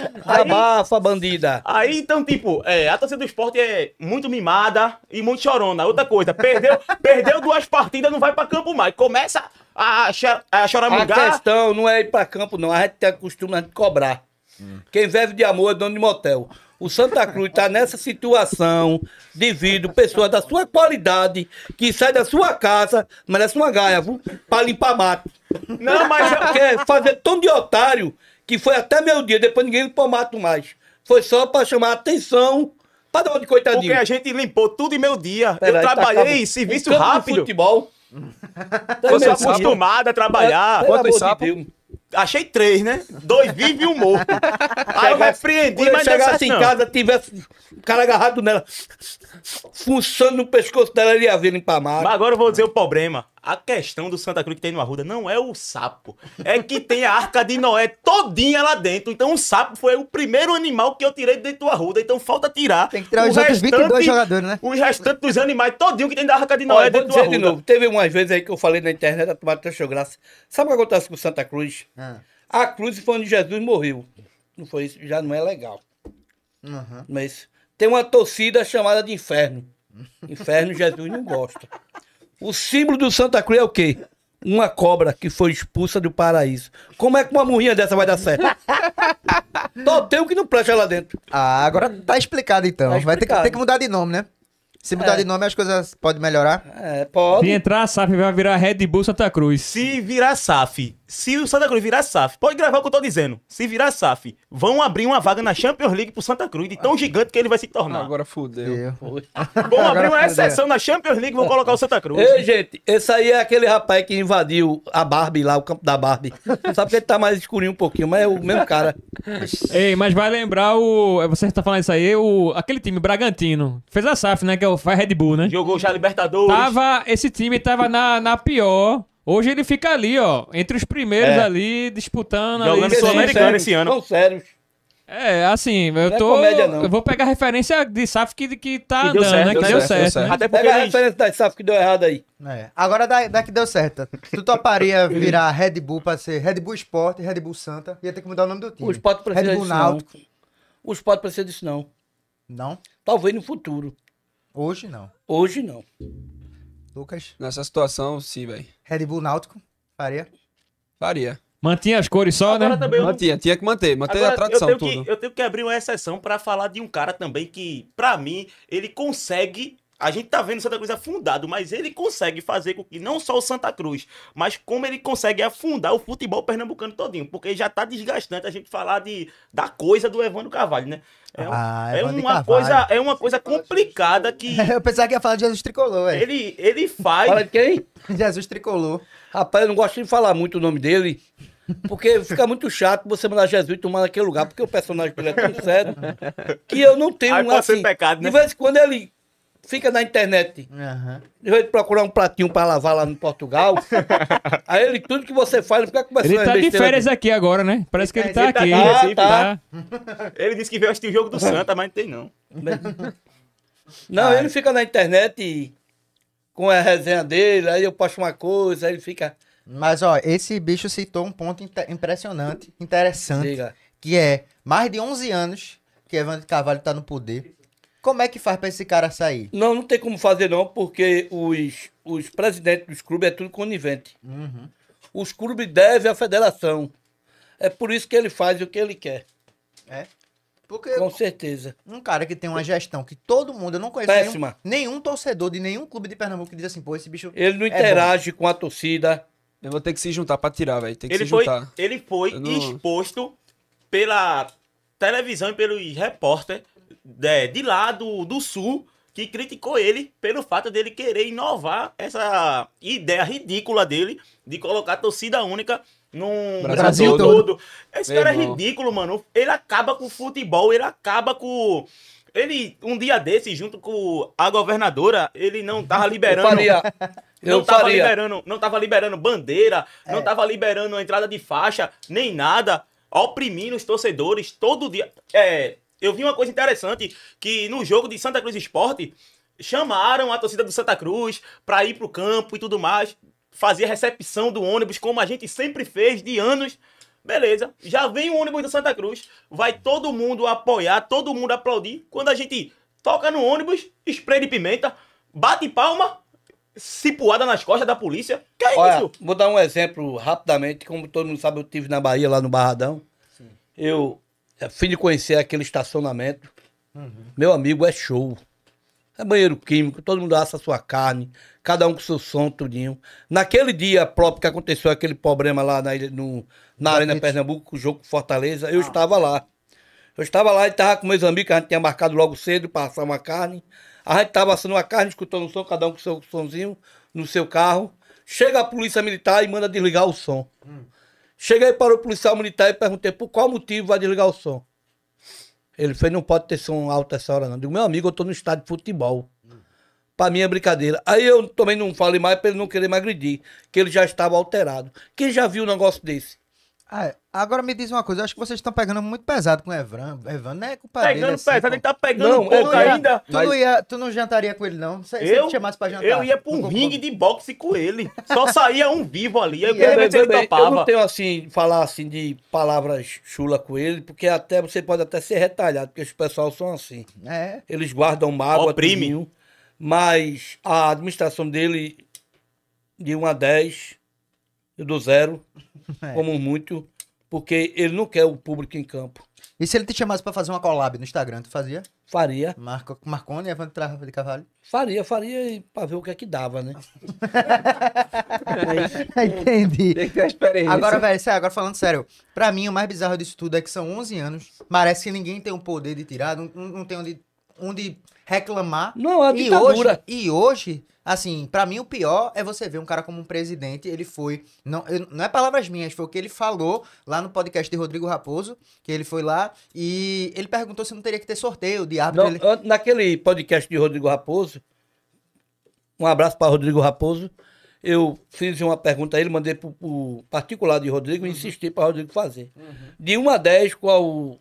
*laughs* desabafa, bandida. Aí, então, tipo, é, a torcida do esporte é muito mimada e muito chorona. Outra coisa, perdeu, *laughs* perdeu duas partidas, não vai pra campo mais. Começa a, xer, a choramingá. A questão não é ir para campo, não. A gente tem costume de cobrar. Hum. Quem vive de amor é dono de motel. O Santa Cruz está nessa situação devido pessoas da sua qualidade que saem da sua casa, merece uma gaia, viu? Pra limpar mato. Não, mas *laughs* quer fazer tão de otário que foi até meu dia, depois ninguém limpou mato mais. Foi só para chamar a atenção. Para dar uma de coitadinho. Porque a gente limpou tudo em meu dia. Pera eu tá trabalhei tá serviço rápido. futebol Tá Você é acostumado a trabalhar. Quantos sapos? Achei três, né? Dois vivos e um morto. Aí eu então, repreendi, mas é chegasse em casa, tivesse o cara agarrado nela, funçando no pescoço dela, ele ia vir empamado. Mas agora eu vou dizer o problema. A questão do Santa Cruz que tem no Arruda não é o sapo, é que tem a arca de Noé todinha lá dentro. Então o sapo foi o primeiro animal que eu tirei dentro do Arruda, então falta tirar. Tem que tirar os outros 22 jogadores, né? Os restantes dos animais todinho que tem da arca de Noé Olha, dentro do Arruda. De novo, teve umas vezes aí que eu falei na internet, a tomada achou graça. Sabe o que acontece com Santa Cruz? Ah. A cruz foi onde Jesus morreu. Não foi isso, já não é legal. Uhum. Mas tem uma torcida chamada de inferno. Inferno Jesus não gosta. O símbolo do Santa Cruz é o quê? Uma cobra que foi expulsa do paraíso. Como é que uma murrinha dessa vai dar certo? *laughs* Só tem o que não presta lá dentro. Ah, agora tá explicado então. Tá vai ter que, ter que mudar de nome, né? Se mudar é. de nome, as coisas podem melhorar. É, pode. Se entrar a SAF, vai virar Red Bull Santa Cruz. Se virar SAF se o Santa Cruz virar SAF, pode gravar o que eu tô dizendo. Se virar SAF, vão abrir uma vaga na Champions League pro Santa Cruz, de tão gigante que ele vai se tornar. Agora fudeu. Vão abrir uma exceção na Champions League, vão colocar o Santa Cruz. Ei, gente, esse aí é aquele rapaz que invadiu a Barbie lá, o campo da Barbie. Sabe que ele tá mais escurinho um pouquinho, mas é o mesmo cara. Ei, mas vai lembrar o. É, você tá falando isso aí, o... aquele time, Bragantino. Fez a SAF, né? Que é o Red Bull, né? Jogou já Libertadores. Tava. Esse time tava na, na pior Hoje ele fica ali, ó, entre os primeiros é. ali, disputando. Jogando Sul-Americano esse ano. São sérios. É, assim, eu não é tô. É comédia, eu vou pegar a referência de Saf que, que tá que dando, certo, né? Que né? deu, certo. Né? certo. Deu certo. Até porque Pega a referência da Saf que deu errado aí. É. Agora dá, dá que deu certo. Tu toparia *laughs* virar Red Bull pra ser Red Bull Sport e Red Bull Santa? Ia ter que mudar o nome do time. O Sport precisa Red Bull disso Náutico. Não. O Sport precisa disso, não. Não? Talvez no futuro. Hoje não. Hoje não. Lucas? Nessa situação, sim, velho. Red Bull Náutico? Faria? Faria. Mantinha as cores só, Agora né? Eu... Mantinha, tinha que manter, manter Agora, a tradição eu tenho tudo. Que, eu tenho que abrir uma exceção para falar de um cara também que, para mim, ele consegue a gente tá vendo o Santa Cruz afundado, mas ele consegue fazer com que não só o Santa Cruz, mas como ele consegue afundar o futebol pernambucano todinho, porque já tá desgastante a gente falar de, da coisa do Evandro Carvalho, né? É, um, ah, é uma coisa, é uma coisa complicada que. *laughs* eu pensava que ia falar de Jesus Tricolor, velho. Ele, ele faz. Fala de quem? *laughs* Jesus Tricolor. Rapaz, eu não gosto de falar muito o nome dele. Porque fica muito chato você mandar Jesus tomar naquele lugar, porque o personagem dele é tão sério que eu não tenho Aí um assim. Pecado, né? De vez em quando ele fica na internet. Uhum. Eu vou procurar um pratinho para lavar lá no Portugal. *laughs* aí ele, tudo que você faz, ele fica começando Ele tá de férias aqui. agora, né? Parece que ele, é, está tá, tá aqui. Ah, tá. tá. *laughs* Ele disse que veio assistir o jogo do Santa, mas não tem não. *laughs* Não, ele fica na internet com a resenha dele, aí eu posto uma coisa, aí ele fica... Mas, ó, esse bicho citou um ponto impressionante, interessante, Diga. que é mais de 11 anos que Evandro Carvalho tá no poder como é que faz para esse cara sair? Não, não tem como fazer não, porque os, os presidentes dos clubes é tudo conivente. Uhum. Os clubes devem à federação. É por isso que ele faz o que ele quer. É. Porque Com certeza. Um cara que tem uma gestão que todo mundo, eu não conheço Nenhum, nenhum torcedor de nenhum clube de Pernambuco que diz assim, pô, esse bicho. Ele não é interage bom. com a torcida. Eu vou ter que se juntar pra tirar, velho. Tem que ele se foi, juntar. Ele foi não... exposto pela televisão e pelos repórter de, é, de lá do, do sul que criticou ele pelo fato dele querer inovar essa ideia ridícula dele de colocar torcida única no Brasil, todo. todo. Esse Meu cara é irmão. é ridículo, mano. Ele acaba com o futebol, ele acaba com. Ele, um dia desse, junto com a governadora, ele não tava liberando. Eu faria. *laughs* Eu não tava faria. liberando, não tava liberando bandeira, é. não tava liberando entrada de faixa, nem nada, oprimindo os torcedores todo dia. É, eu vi uma coisa interessante, que no jogo de Santa Cruz Esporte, chamaram a torcida do Santa Cruz para ir pro campo e tudo mais, fazer a recepção do ônibus, como a gente sempre fez de anos. Beleza, já vem o ônibus do Santa Cruz, vai todo mundo apoiar, todo mundo aplaudir. Quando a gente toca no ônibus, spray de pimenta, bate palma, cipuada nas costas da polícia. Que é Olha, isso? Vou dar um exemplo rapidamente, como todo mundo sabe, eu tive na Bahia lá no Barradão. Sim. Eu é, fim de conhecer aquele estacionamento. Uhum. Meu amigo, é show. É banheiro químico, todo mundo assa a sua carne, cada um com seu som, tudinho. Naquele dia próprio que aconteceu aquele problema lá na, no, na Arena Pernambuco, o jogo Fortaleza, eu ah. estava lá. Eu estava lá e estava com meus amigos, que a gente tinha marcado logo cedo para assar uma carne. A gente estava assando uma carne, escutando o som, cada um com seu somzinho, no seu carro. Chega a polícia militar e manda desligar o som. Hum. Cheguei para o policial militar e perguntei por qual motivo vai desligar o som. Ele fez, não pode ter som alto essa hora não. digo, meu amigo, eu estou no estádio de futebol. Para mim é brincadeira. Aí eu também não falei mais para ele não querer me agredir, que ele já estava alterado. Quem já viu um negócio desse? Ah, é. agora me diz uma coisa, eu acho que vocês estão pegando muito pesado com o Evran. Evan não é culpa pegando dele. Pegando é assim, pesado, ele tá pegando não, pouco ainda. Tu, mas... não ia, tu não jantaria com ele, não? Se, eu, se chamasse pra jantar. Eu ia pra um ringue de boxe com ele. Só saía um vivo ali. Eu, eu, eu, eu, eu não tenho assim, falar assim de palavras chula com ele, porque até você pode até ser retalhado, porque os pessoal são assim. É. Eles guardam mágoa, Oprime. Tudinho, mas a administração dele, de 1 a 10, do zero, *laughs* é. como muito, porque ele não quer o público em campo. E se ele te chamasse para fazer uma collab no Instagram, tu fazia? Faria. Marco, Marconi e Evandro de Carvalho? Faria, faria e pra ver o que é que dava, né? *laughs* É Entendi. Tem que ter experiência. Agora, velho, agora falando sério, pra mim o mais bizarro disso tudo é que são 11 anos, parece que ninguém tem o poder de tirar, não, não tem onde, onde reclamar. Não, é ditadura. E hoje, e hoje assim, para mim o pior é você ver um cara como um presidente, ele foi, não, não é palavras minhas, foi o que ele falou lá no podcast de Rodrigo Raposo, que ele foi lá e ele perguntou se não teria que ter sorteio de árbitro. Não, ele... Naquele podcast de Rodrigo Raposo, um abraço para Rodrigo Raposo, eu fiz uma pergunta a ele, mandei pro, pro particular de Rodrigo uhum. e insisti para Rodrigo fazer. Uhum. De 1 a 10, qual,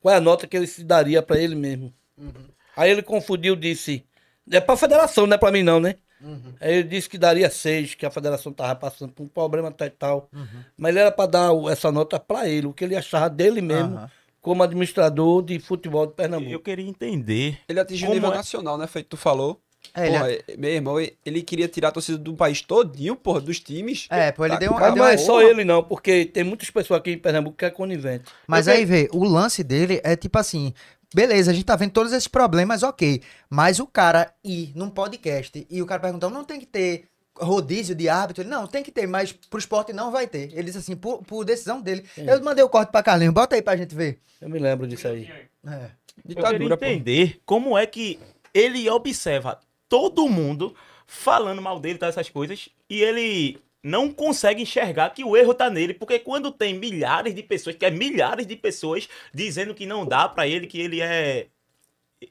qual é a nota que ele se daria para ele mesmo? Uhum. Aí ele confundiu, disse. É pra federação, não é pra mim, não, né? Uhum. Aí ele disse que daria seis, que a federação tava passando por um problema tal e tal. Uhum. Mas ele era pra dar essa nota pra ele, o que ele achava dele mesmo. Uhum como administrador de futebol de Pernambuco. Eu queria entender. Ele atingiu o nível é? nacional, né, feito tu falou. É, porra, é, meu irmão, ele queria tirar a torcida do país todinho, porra, dos times. É, pô, ele tá, deu, uma cara, Mas uma. Mas é só ele não, porque tem muitas pessoas aqui em Pernambuco que é conivente. Mas eu aí, vê, o lance dele é tipo assim: Beleza, a gente tá vendo todos esses problemas, ok. Mas o cara ir num podcast e o cara perguntar, não tem que ter rodízio de árbitro? Ele, não, tem que ter, mas pro esporte não vai ter. Ele disse assim, por, por decisão dele. Sim. É. Eu mandei o corte pra Carlinhos, bota aí pra gente ver. Eu me lembro disso aí. É. Ditadura, Eu entender pô. como é que ele observa todo mundo falando mal dele, todas essas coisas, e ele não consegue enxergar que o erro tá nele, porque quando tem milhares de pessoas, que é milhares de pessoas dizendo que não dá para ele, que ele é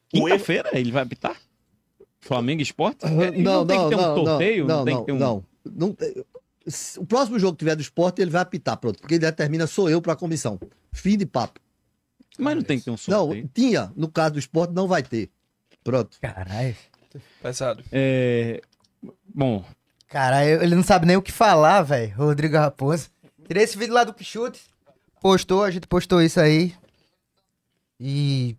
Quinta-feira erro... ele vai apitar? Flamengo Esporte? Ele não, não, tem não, que ter não, um não, não, tem não, que ter um... não, O próximo jogo que tiver do esporte, ele vai apitar, pronto. Porque ele determina, sou eu para a comissão. Fim de papo. Mas não tem que ter um sorteio. Não, tinha. No caso do esporte, não vai ter. Pronto. Caralho. Pesado. É... Bom, Cara, ele não sabe nem o que falar, velho. Rodrigo Raposo. Tirei esse vídeo lá do Quixote. Postou, a gente postou isso aí. E,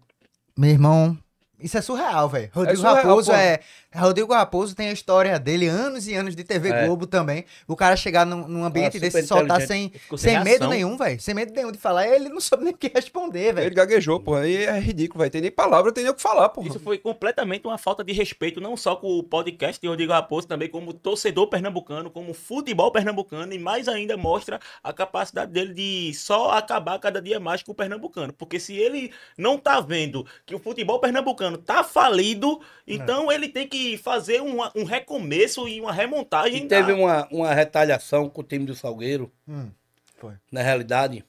meu irmão, isso é surreal, velho. É Rodrigo é surreal, Raposo pô. é. Rodrigo Raposo tem a história dele, anos e anos de TV é. Globo também. O cara chegar num, num ambiente ah, desse e soltar sem, sem, sem medo nenhum, velho. Sem medo nenhum de falar, ele não soube nem o que responder, velho. Ele gaguejou, pô. Aí é ridículo, velho. Tem nem palavra, tem nem o que falar, pô. Isso foi completamente uma falta de respeito, não só com o podcast de Rodrigo Raposo, também como torcedor pernambucano, como futebol pernambucano, e mais ainda mostra a capacidade dele de só acabar cada dia mais com o pernambucano. Porque se ele não tá vendo que o futebol pernambucano mano, tá falido, é. então é. ele tem que fazer um, um recomeço e uma remontagem. E teve da... uma, uma retaliação com o time do Salgueiro. Hum, foi. Na realidade,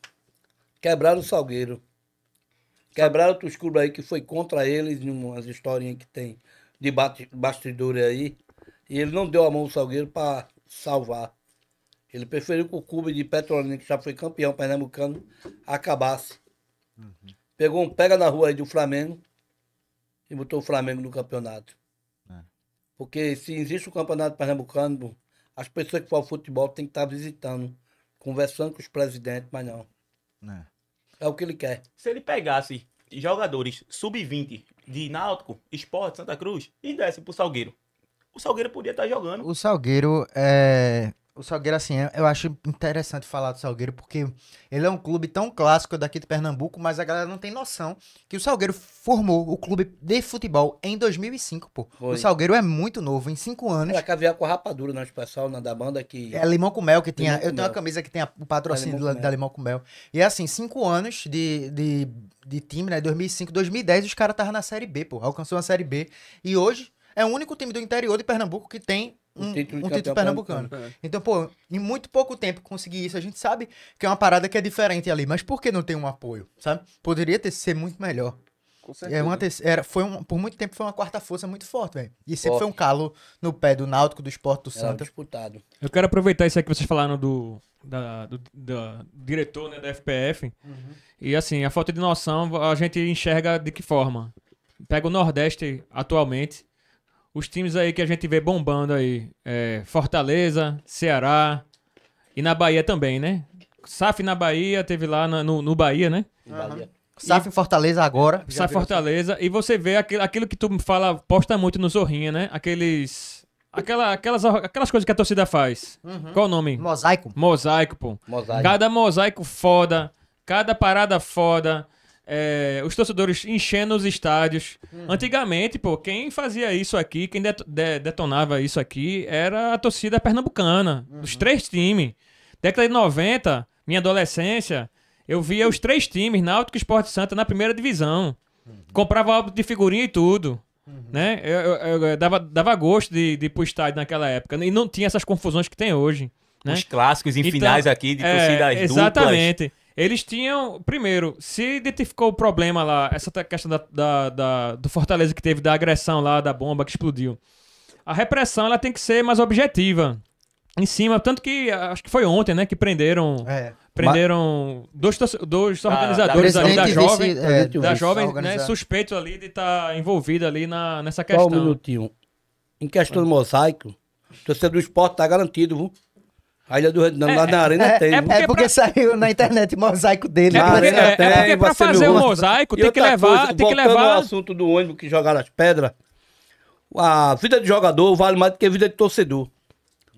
quebraram o Salgueiro. Quebraram outros clubes aí que foi contra eles, umas historinhas que tem de bastidores aí. E ele não deu a mão ao Salgueiro para salvar. Ele preferiu que o clube de Petrolina, que já foi campeão pernambucano, acabasse. Uhum. Pegou um pega na rua aí do Flamengo, e botou o Flamengo no campeonato. É. Porque se existe o um campeonato pernambucano, as pessoas que falam futebol têm que estar visitando, conversando com os presidentes, mas não. É, é o que ele quer. Se ele pegasse jogadores sub-20 de Náutico, Esporte, Santa Cruz e desse pro Salgueiro, o Salgueiro podia estar tá jogando. O Salgueiro é o Salgueiro, assim, é, eu acho interessante falar do Salgueiro, porque ele é um clube tão clássico daqui de Pernambuco, mas a galera não tem noção que o Salgueiro formou o clube de futebol em 2005, pô. Foi. O Salgueiro é muito novo, em cinco anos. Era caviar com rapadura, não, né, pessoal, na né, da banda que... É Limão com Mel, que tinha... eu tenho uma camisa que tem o é patrocínio é limão da, da, Limão com Mel. E, é assim, cinco anos de, de, de time, né, 2005, 2010, os caras estavam na Série B, pô. Alcançou a Série B. E hoje... É o único time do interior de Pernambuco que tem um, título, um é título pernambucano. pernambucano. Né? Então, pô, em muito pouco tempo conseguir isso, a gente sabe que é uma parada que é diferente ali, mas por que não tem um apoio, sabe? Poderia ter sido muito melhor. Com certeza. É uma era, foi um, por muito tempo foi uma quarta força muito forte, velho. E sempre forte. foi um calo no pé do Náutico, do Esporte, do Santa. disputado. Eu quero aproveitar isso aqui que vocês falaram do, da, do, da, diretor né, da FPF. Uhum. E assim, a falta de noção a gente enxerga de que forma? Pega o Nordeste atualmente, os times aí que a gente vê bombando aí, é, Fortaleza, Ceará e na Bahia também, né? SAF na Bahia, teve lá na, no, no Bahia, né? Bahia. Uhum. SAF Fortaleza agora. SAF Fortaleza. E você vê aquilo, aquilo que tu fala, posta muito no Zorrinha, né? Aqueles. Aquela, aquelas, aquelas coisas que a torcida faz. Uhum. Qual o nome? Mosaico. Mosaico, pô. Mosaico. Cada mosaico foda. Cada parada foda. É, os torcedores enchendo os estádios. Uhum. Antigamente, pô, quem fazia isso aqui, quem de detonava isso aqui, era a torcida pernambucana, uhum. os três times. Década de 90, minha adolescência, eu via os três times, Náutico e Esporte Santa, na primeira divisão. Uhum. Comprava álbum de figurinha e tudo. Uhum. Né? Eu, eu, eu, dava, dava gosto de, de ir pro estádio naquela época. E não tinha essas confusões que tem hoje. Né? Os clássicos em então, finais aqui de torcidas é, torcidas Exatamente. Duplas. Eles tinham, primeiro, se identificou o problema lá, essa questão da, da, da, do Fortaleza que teve da agressão lá, da bomba que explodiu. A repressão ela tem que ser mais objetiva. Em cima, tanto que acho que foi ontem, né, que prenderam. É. Prenderam dois, dois ah, organizadores ali da jovem, vice, é, da jovem né, suspeito ali de estar tá envolvido ali na, nessa questão. Só um minutinho. Em questão do mosaico, torcedor do esporte está garantido, viu? A Ilha do Retângulo, é, lá na é, arena é, tem. É porque, é porque pra... saiu na internet o mosaico dele. É né? porque, é, porque pra fazer o um mosaico tem que levar... Coisa, tem que levar... ao assunto do ônibus que jogaram as pedras, a vida de jogador vale mais do que a vida de torcedor.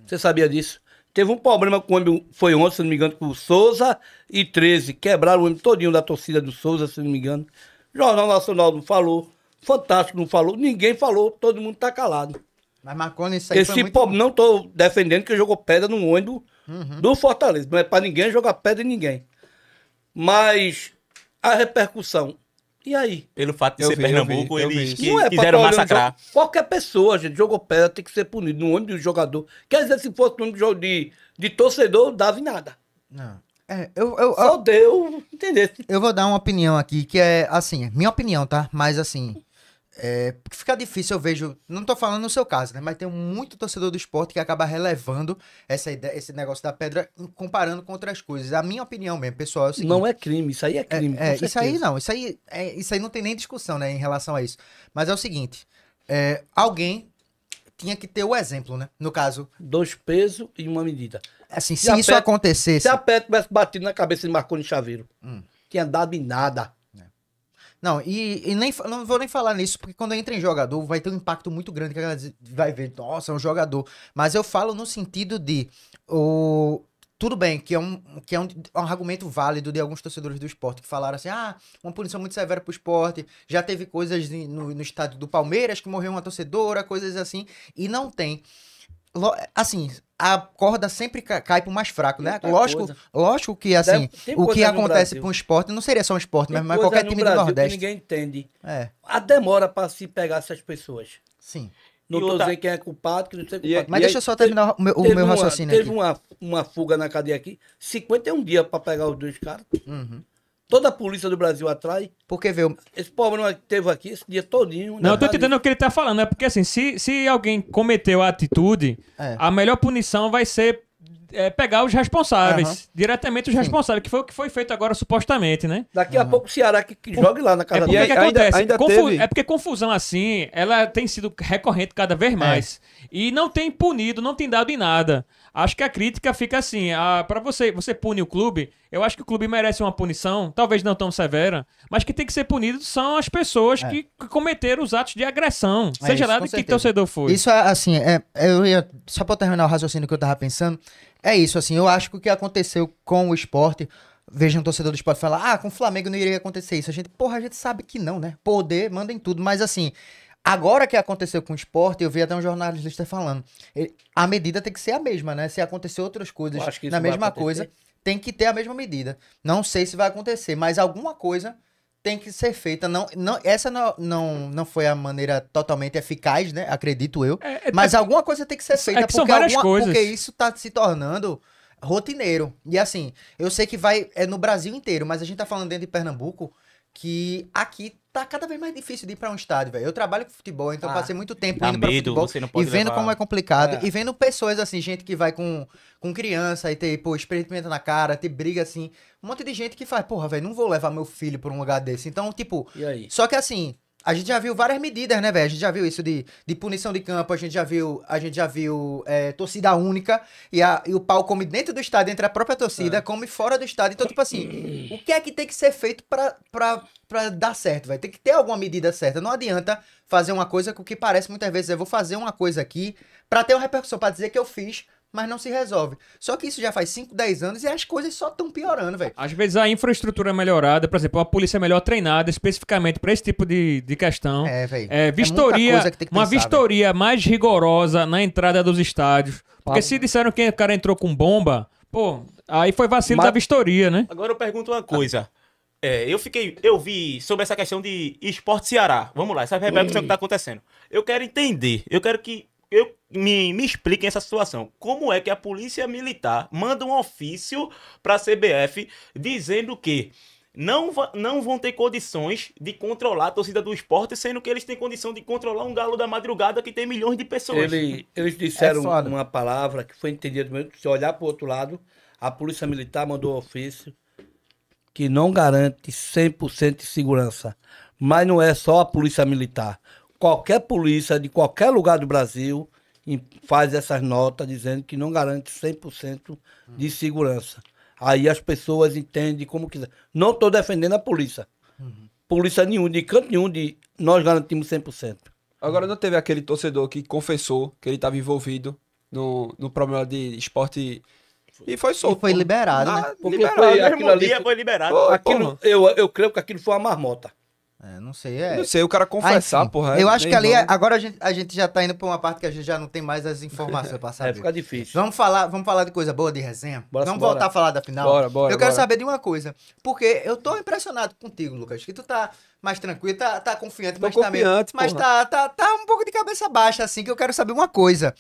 Você sabia disso? Teve um problema com o ônibus, foi ontem, se não me engano, com o Souza e 13. Quebraram o ônibus todinho da torcida do Souza, se não me engano. Jornal Nacional não falou, Fantástico não falou, ninguém falou, todo mundo tá calado. Mas Marconi, isso aí Esse muito... povo, não tô defendendo que jogou pedra no ônibus uhum. do Fortaleza. Não é para ninguém jogar pedra em ninguém. Mas a repercussão. E aí? Pelo fato de eu ser vi, Pernambuco, eu vi, eu eles vi. É quiseram massacrar. Qualquer pessoa, gente, jogou pedra, tem que ser punido. No ônibus do jogador. Quer dizer, se fosse no ônibus de, de torcedor, dava em nada. Não. É, eu, eu, Só eu, deu, entendeu? Eu vou dar uma opinião aqui, que é assim, é minha opinião, tá? Mas assim, é, porque fica difícil, eu vejo. Não estou falando no seu caso, né? Mas tem muito torcedor do esporte que acaba relevando essa ideia, esse negócio da pedra, comparando com outras coisas. A minha opinião mesmo, pessoal, é o seguinte. Não é crime, isso aí é crime. É, é isso aí não, isso aí, é, isso aí não tem nem discussão, né, em relação a isso. Mas é o seguinte: é, alguém tinha que ter o exemplo, né? No caso. Dois pesos e uma medida. Assim, se, se isso pet, acontecesse. Se a pedra tivesse batido na cabeça de Marconi Chaveiro, hum. tinha dado em nada. Não, e, e, nem, não vou nem falar nisso, porque quando entra em jogador, vai ter um impacto muito grande que ela vai ver, nossa, é um jogador. Mas eu falo no sentido de. O, tudo bem, que é, um, que é um, é um, argumento válido de alguns torcedores do esporte que falaram assim: ah, uma punição muito severa pro esporte. Já teve coisas no, no estádio do Palmeiras que morreu uma torcedora, coisas assim, e não tem assim, a corda sempre cai pro mais fraco, né? Lógico, lógico que assim, Deve, o que acontece pro um esporte não seria só um esporte, tem mas qualquer time Brasil do Nordeste. Que ninguém entende. É. A demora para se pegar essas pessoas. Sim. Não tô dizendo quem é culpado, que não sei é- culpado. E, mas e deixa eu é- só terminar teve, o meu, o meu raciocínio uma, Teve uma, uma fuga na cadeia aqui, 51 dias para pegar os dois caras. Uhum. Toda a polícia do Brasil atrai. Porque veio. Esse pobre não teve aqui esse dia todinho. Né? Não, eu tô entendendo o que ele tá falando. É porque assim, se, se alguém cometeu a atitude, é. a melhor punição vai ser é, pegar os responsáveis. Uhum. Diretamente os Sim. responsáveis, que foi o que foi feito agora, supostamente, né? Daqui uhum. a pouco o Ceará que, que jogue lá na é casa é porque que acontece? Ainda, ainda Confu... teve... É porque confusão assim, ela tem sido recorrente cada vez é. mais. É. E não tem punido, não tem dado em nada. Acho que a crítica fica assim, a... Ah, para você, você pune o clube eu acho que o clube merece uma punição, talvez não tão severa, mas que tem que ser punido são as pessoas é. que cometeram os atos de agressão, é seja isso, lá de que certeza. torcedor foi. Isso, é, assim, é, eu ia, só para terminar o raciocínio que eu tava pensando, é isso, assim, eu acho que o que aconteceu com o esporte veja um torcedor do esporte falar, ah, com o Flamengo não iria acontecer isso. A gente, porra, a gente sabe que não, né? Poder manda em tudo, mas assim, agora que aconteceu com o esporte, eu vi até um jornalista falando, a medida tem que ser a mesma, né? Se acontecer outras coisas na mesma coisa, tem que ter a mesma medida. Não sei se vai acontecer, mas alguma coisa tem que ser feita. Não, não, essa não, não, não foi a maneira totalmente eficaz, né? Acredito eu. É, é, mas é alguma coisa tem que ser feita, é que porque, alguma, coisas. porque isso está se tornando rotineiro. E assim, eu sei que vai é no Brasil inteiro, mas a gente tá falando dentro de Pernambuco, que aqui tá cada vez mais difícil de ir para um estádio, velho. Eu trabalho com futebol, então ah, passei muito tempo indo medo, pra futebol e vendo levar... como é complicado. É. E vendo pessoas, assim, gente que vai com, com criança e tem, tipo, pô, experimenta na cara, tem briga, assim. Um monte de gente que faz, porra, velho, não vou levar meu filho pra um lugar desse. Então, tipo... Só que, assim, a gente já viu várias medidas, né, velho? A gente já viu isso de, de punição de campo, a gente já viu, a gente já viu é, torcida única e, a, e o pau come dentro do estádio, entre a própria torcida, é. come fora do estádio. Então, tipo assim, o que é que tem que ser feito pra, pra, pra dar certo, velho? Tem que ter alguma medida certa. Não adianta fazer uma coisa com que parece muitas vezes, eu vou fazer uma coisa aqui pra ter uma repercussão, pra dizer que eu fiz, mas não se resolve. Só que isso já faz 5, 10 anos e as coisas só estão piorando, velho. Às vezes a infraestrutura é melhorada, por exemplo, a polícia é melhor treinada especificamente para esse tipo de, de questão. É, velho. É, é vistoria, é que que uma pensar, vistoria véio. mais rigorosa na entrada dos estádios. Porque se disseram que o cara entrou com bomba, pô, aí foi vacilo mas... da vistoria, né? Agora eu pergunto uma coisa. É, eu fiquei, eu vi sobre essa questão de esporte Ceará. Vamos lá, essa é repercussão que está acontecendo. Eu quero entender, eu quero que eu, me, me expliquem essa situação. Como é que a Polícia Militar manda um ofício para a CBF dizendo que não, não vão ter condições de controlar a torcida do esporte, sendo que eles têm condição de controlar um galo da madrugada que tem milhões de pessoas. Ele, eles disseram é uma palavra que foi entendida, se olhar para o outro lado, a Polícia Militar mandou um ofício que não garante 100% de segurança. Mas não é só a Polícia Militar qualquer polícia de qualquer lugar do Brasil faz essas notas dizendo que não garante 100% de segurança. Aí as pessoas entendem como quiser. Não estou defendendo a polícia. Polícia nenhum, de canto nenhum, de nós garantimos 100%. Agora, não teve aquele torcedor que confessou que ele estava envolvido no, no problema de esporte e foi solto. E foi liberado, né? Ah, porque liberado, foi, aquilo ali foi liberado. aquilo, eu, eu creio que aquilo foi uma marmota. É, não sei, é. Não sei, o cara confessar, ah, porra. Eu é, acho que ali, agora a gente, a gente já tá indo pra uma parte que a gente já não tem mais as informações pra *laughs* é, saber. é, fica difícil. Vamos falar, vamos falar de coisa boa de resenha? Bora, vamos bora. voltar a falar da final? Bora, bora. Eu quero bora. saber de uma coisa. Porque eu tô impressionado contigo, Lucas, que tu tá mais tranquilo, tá, tá confiante, tô mas, confiante, tá, meio, mas tá, tá, tá um pouco de cabeça baixa, assim, que eu quero saber uma coisa.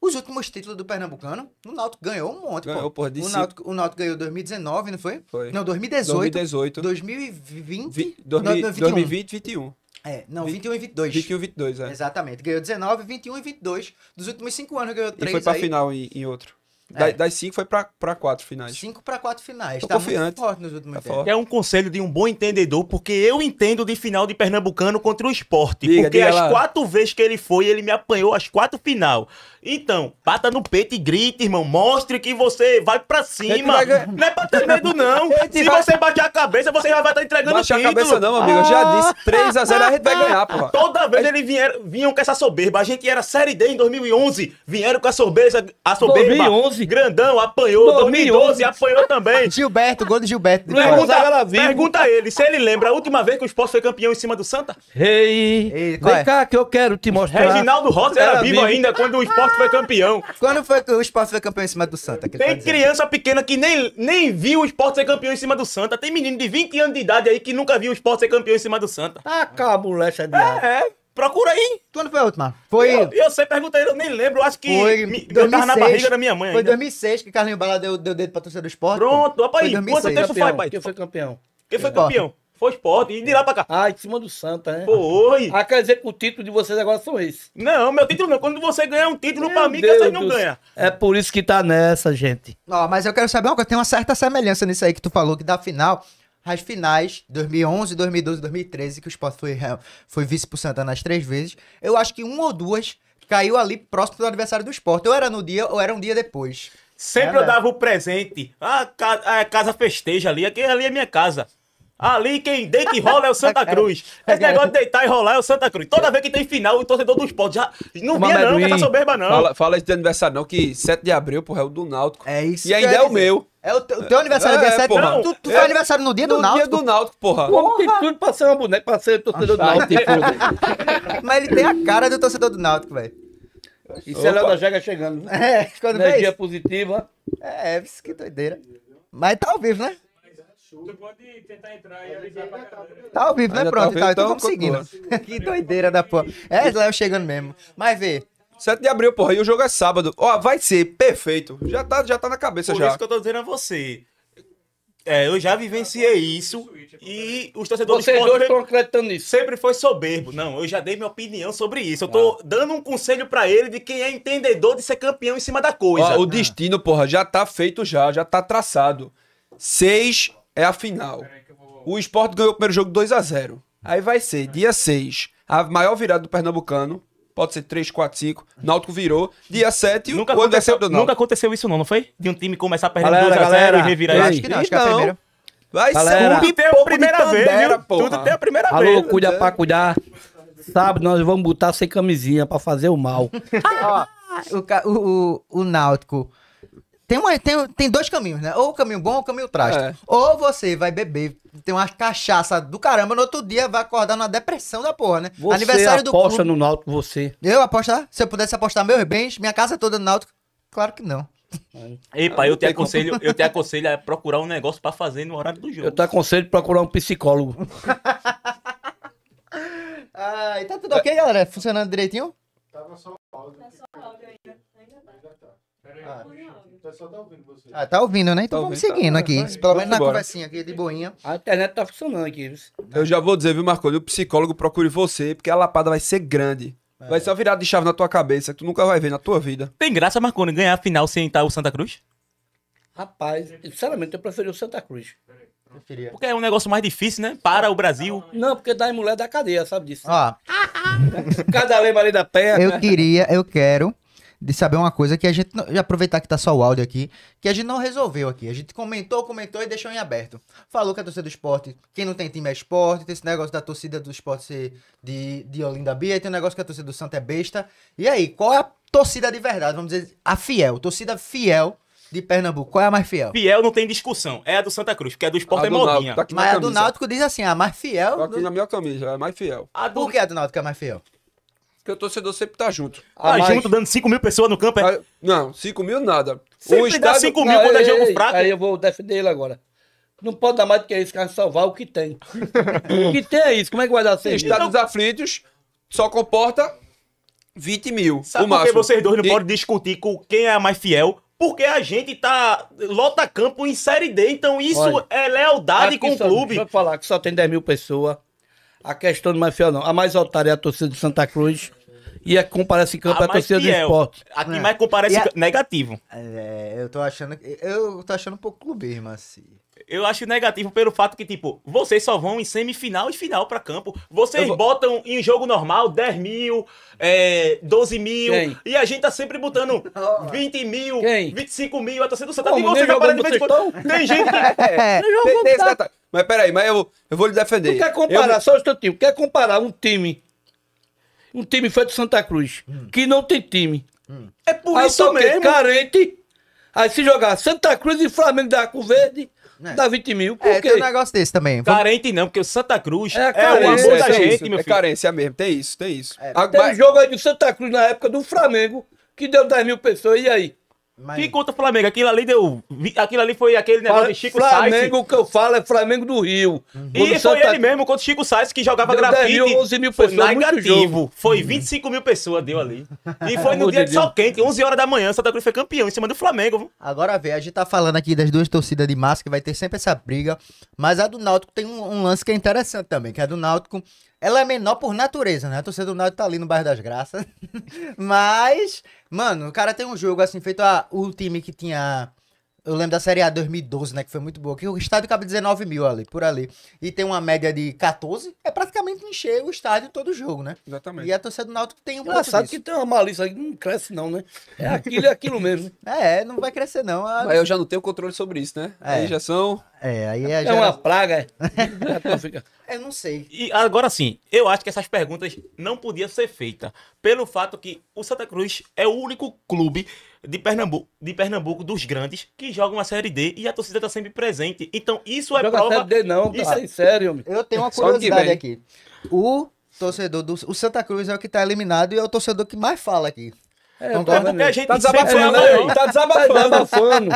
Os últimos títulos do Pernambucano, o Náutico ganhou um monte, ganhou, pô. Porra, o, Náutico, o Náutico ganhou 2019, não foi? Foi. Não, 2018. 2018. 2020. Vi, 2020, 21. É, não, 20, 21 e 22. 21 e 22, é. Exatamente. Ganhou 19, 21 e 22. Dos últimos cinco anos ganhou três. E foi pra aí. final em, em outro. É. Das cinco foi para quatro finais. Cinco para quatro finais. Tô tá confiante. forte nos últimos tá É um conselho de um bom entendedor, porque eu entendo de final de Pernambucano contra o esporte. Diga, porque diga as lá. quatro vezes que ele foi, ele me apanhou as quatro final. Então, bata no peito e grita, irmão. Mostre que você vai para cima. Vai... Não é pra ter medo, não. *laughs* Se vai... você bater a cabeça, você já vai estar tá entregando Bate o título. a cabeça não, amigo. Eu já disse. 3 a 0 a gente vai ah, ganhar, porra. Toda vez eles vieram, vinham com essa soberba. A gente era Série D em 2011. Vieram com a soberba. A soberba. 2011? 2012. Grandão apanhou. 2012, apanhou também. *laughs* Gilberto, gol do Gilberto. De pergunta, ela pergunta a ele se ele lembra a última vez que o esporte foi campeão em cima do Santa. Ei, Ei vem é? cá que eu quero te mostrar. Reginaldo Rossi era, era vivo, vivo ainda quando o esporte foi campeão. Quando foi que o esporte foi campeão em cima do Santa? Tem tá criança pequena que nem, nem viu o esporte ser campeão em cima do Santa. Tem menino de 20 anos de idade aí que nunca viu o esporte ser campeão em cima do Santa. Tá cá, molecha de É, é. Procura aí. Quando foi a última? Foi. Eu, eu sei, perguntei, eu nem lembro. Acho que foi me, 2006, eu tava na barriga da minha mãe. Foi 2006 que Carlinho Bala deu, deu dedo pra torcer do esporte. Pronto, rapaz, quanto tempo campeão, faz, pai? Quem foi campeão? Quem foi esporte. campeão? Foi esporte. E de lá pra cá. Ah, em cima do Santa, né? Foi. Ah, quer dizer que o título de vocês agora são esses. Não, meu título não. Quando você ganha um título, meu pra mim, Deus que vocês não ganham. É por isso que tá nessa, gente. Ó, mas eu quero saber uma coisa. Tem uma certa semelhança nisso aí que tu falou, que da final as finais 2011, 2012, 2013, que o Sport foi, é, foi vice pro Santana as três vezes. Eu acho que uma ou duas caiu ali próximo do adversário do Sport. Ou era no dia ou era um dia depois. Sempre é, eu dava o presente. Ah, a casa festeja ali, aquele ali é minha casa. Ali quem deita e rola é o Santa Cruz. Esse negócio de deitar e rolar é o Santa Cruz. Toda vez que tem final, o torcedor do esporte já. Não Uma via, não, que tá soberba, não. Fala, fala de aniversário, não, que 7 de abril, porra, é o do Náutico. É isso. E ainda é, é o meu. É o teu, teu é, aniversário é, dia 7, porra. tu, tu é, faz aniversário no dia do Náutico? No dia do Náutico, porra. Como tem tudo pra ser uma boneca, pra ser torcedor do Náutico. Tipo, *laughs* Mas ele tem a cara do torcedor do Náutico, velho. E Léo da Jega chegando. *laughs* É, quando Energia vez. positiva. É, é, que doideira. Mas tá ao vivo, né? Tu pode tentar entrar e aí né? tá, tá ao vivo, né? Pronto, tá, então, então, então, vamos seguindo. conseguindo. que doideira da porra. É, Léo chegando mesmo. Mas vê. 7 de abril, porra, e o jogo é sábado. Ó, vai ser perfeito. Já tá, já tá na cabeça Por já. Por isso que eu tô dizendo a você. É, eu já vivenciei isso é é e os torcedores Vocês dois estão acreditando nisso. Sempre foi soberbo. Não, eu já dei minha opinião sobre isso. Eu tô ah. dando um conselho para ele de quem é entendedor de ser campeão em cima da coisa. Ó, o ah. destino, porra, já tá feito já, já tá traçado. 6 é a final. O esporte ganhou o primeiro jogo 2 x 0 Aí vai ser dia 6, a maior virada do Pernambucano. Pode ser 3, 4, 5. Náutico virou. Dia 7, nunca o é aconteceu, do Náutico. Nunca aconteceu isso, não, não foi? De um time começar a perder 2x0 e revirar. Eu acho que não, acho que é a então, primeira. Vai galera, ser tudo tem a primeira tandera, vez, viu? Porra. Tudo tem a primeira Alô, vez. Alô, cuida pra cuidar. Sabe, nós vamos botar sem camisinha pra fazer o mal. Ó, *laughs* ah, o, o, o Náutico tem, uma, tem, tem dois caminhos, né? Ou o caminho bom ou o caminho trágico. É. Ou você vai beber, tem uma cachaça do caramba, no outro dia vai acordar numa depressão da porra, né? Você Aniversário do aposta no Náutico, você. Eu apostar? Ah, se eu pudesse apostar meus bens, minha casa toda no Náutico, claro que não. Ei, pai, eu, eu te aconselho, eu te aconselho a procurar um negócio para fazer no horário do jogo. Eu te aconselho a procurar um psicólogo. *laughs* Ai, tá tudo ok, galera? Funcionando direitinho? Tava só áudio. Tá só áudio ainda. Ah, o pessoal tá ouvindo você. Ah, tá ouvindo, né? Então Tá vamos ouvindo, tá seguindo aqui. Pelo menos na embora. conversinha aqui, de boinha. A internet tá funcionando aqui. Eu já vou dizer, viu, Marcos? O psicólogo procure você, porque a lapada vai ser grande. É. Vai ser uma virada de chave na tua cabeça que tu nunca vai ver na tua vida. Tem graça, Marconi, ganhar a final sem estar o Santa Cruz? Rapaz, sinceramente, eu preferi o Santa Cruz. Preferia. Porque é um negócio mais difícil, né? Para o Brasil. Não, porque dá em mulher da cadeia, sabe disso? Ó, *laughs* Cada lei ali da perna. eu queria, eu quero de saber uma coisa que a gente. Não, aproveitar que tá só o áudio aqui, que a gente não resolveu aqui. A gente comentou, comentou e deixou em aberto. Falou que a torcida do esporte, quem não tem time é esporte, tem esse negócio da torcida do esporte ser de, de Olinda Bia, tem o um negócio que a torcida do Santa é besta. E aí, qual é a torcida de verdade? Vamos dizer, a fiel, torcida fiel de Pernambuco, qual é a mais fiel? Fiel não tem discussão. É a do Santa Cruz, porque a do Sport é do modinha. Náutico, tá Mas a do Náutico diz assim, a mais fiel... Tá aqui do... na minha camisa, é a mais fiel. A do... Por que a do Náutico é a mais fiel? que o torcedor sempre tá junto. Ah, ah junto dando 5 mil pessoas no campo? É... Ah, não, 5 mil nada. Sempre o estádio... dá 5 mil não, ah, quando ei, é, é jogo ei, é, fraco. Aí eu vou defender ele agora. Não pode dar mais do que isso, cara, salvar o que tem. *laughs* o que tem é isso, como é que vai dar 100 assim? então... aflitos só comporta 20 mil, Sabe o máximo. vocês dois não e... podem discutir com quem é mais fiel, porque a gente tá lota campo em Série D, então isso Olha, é lealdade com o clube. Só, deixa eu falar que só tem 10 mil pessoas a questão do mais fiel, não. A mais otária é a torcida de Santa Cruz. E a é que comparece em campo a é a torcida fiel. do esporte. A que é. mais comparece a... negativo. É, eu tô achando. Eu tô achando um pouco clubismo, assim. Eu acho negativo pelo fato que, tipo, vocês só vão em semifinal e final pra campo. Vocês vou... botam em jogo normal 10 mil, é, 12 mil. Quem? E a gente tá sempre botando 20 *laughs* mil, Quem? 25 mil. A torcida do Santa tem você preparando de vez em quando. Tem gente *laughs* que. É, é tem, tá... Mas peraí, mas eu, eu vou lhe defender. Tu quer comparar, eu... só um time. quer comparar um time. Um time feito Santa Cruz, hum. que não tem time. Hum. É por Aí isso tá mesmo. Carente. Aí se jogar Santa Cruz e Flamengo da Arco Verde. É. Dá 20 mil. Por é, quê? tem um negócio desse também. Carente não, porque o Santa Cruz é, carência, é o amor da gente, isso, é meu filho. É carência mesmo, tem isso, tem isso. É, Agora, tem um jogo aí do Santa Cruz na época do Flamengo, que deu 10 mil pessoas, e aí? Mas... Quem conta o Flamengo? Aquilo ali deu. Aquilo ali foi aquele negócio de Chico Flamengo Sainz. Flamengo que eu falo é Flamengo do Rio. Uhum. E foi ele mesmo, contra o Chico Sainz, que jogava deu grafite. Deu 11 mil pessoas. Foi negativo. Foi 25 mil pessoas, deu ali. E *laughs* foi no dia de sol quente, 11 horas da manhã, Santa Cruz foi campeão em cima do Flamengo. Agora vê, a gente tá falando aqui das duas torcidas de massa, que vai ter sempre essa briga. Mas a do Náutico tem um, um lance que é interessante também, que é a do Náutico ela é menor por natureza, né? A torcida do Náutico tá ali no bairro das Graças. *laughs* Mas, mano, o cara tem um jogo assim, feito a, o time que tinha. Eu lembro da Série A 2012, né? Que foi muito boa. Que o estádio cabe 19 mil ali, por ali. E tem uma média de 14. É praticamente encher o estádio todo jogo, né? Exatamente. E a torcida do Náutico tem um Engraçado pouco que tem uma malícia aí que não cresce não, né? É aquilo e é aquilo mesmo. *laughs* É, não vai crescer não. A... Mas eu já não tenho controle sobre isso, né? É. Aí já são... É, aí é... É uma praga. É. *laughs* eu não sei. E agora sim, eu acho que essas perguntas não podiam ser feitas. Pelo fato que o Santa Cruz é o único clube de Pernambuco, de Pernambuco dos grandes que joga uma Série D e a torcida está sempre presente. Então isso é Joga prova. Série D não, tá isso é... sério. Meu. Eu tenho uma curiosidade aqui. O torcedor do o Santa Cruz é o que está eliminado e é o torcedor que mais fala aqui. É, não dorme. Até a gente tá desabafando, aí. Tá desabafando. Tá desabafando. *laughs*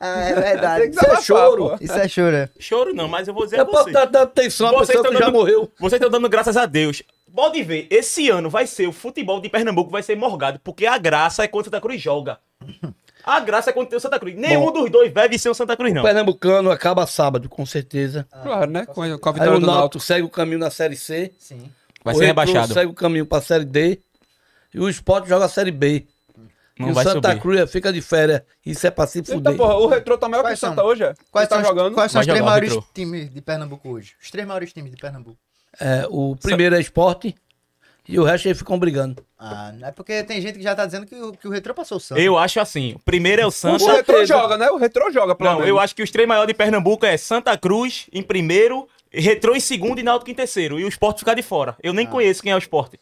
é verdade. Isso é choro. Isso é choro. É. Choro não, mas eu vou dizer eu é a vocês. Tá dando atenção, a pessoa que dando, já morreu. Vocês estão tá dando graças a Deus. Pode ver, esse ano vai ser, o futebol de Pernambuco vai ser morgado, porque a graça é quando Santa Cruz joga. *laughs* A graça é quando tem o Santa Cruz. Nenhum Bom, dos dois vai ser o Santa Cruz, não. O Pernambucano acaba sábado, com certeza. Ah, claro, né? Com a, com a vitória Aí o Náutico segue o caminho na Série C. Sim. Vai ser rebaixado. Segue o caminho para a Série D. E o esporte joga a Série B. Não e o Santa subir. Cruz fica de férias. Isso é pra se fuder. porra, o Retro tá maior quais que o Santa hoje, é? Quais Quem tá jogando? Quais são os três maiores times de Pernambuco hoje? Os três maiores times de Pernambuco. É, o primeiro é esporte e o resto aí ficam brigando. Ah, não é porque tem gente que já tá dizendo que o, que o Retro passou o Santa. Eu acho assim. O primeiro é o Santa. O Retro joga, né? O Retro joga, pelo Não, menos. eu acho que os três maiores de Pernambuco é Santa Cruz em primeiro, Retro em segundo e Náutico em terceiro. E o Sport ficar de fora. Eu nem ah. conheço quem é o Sport.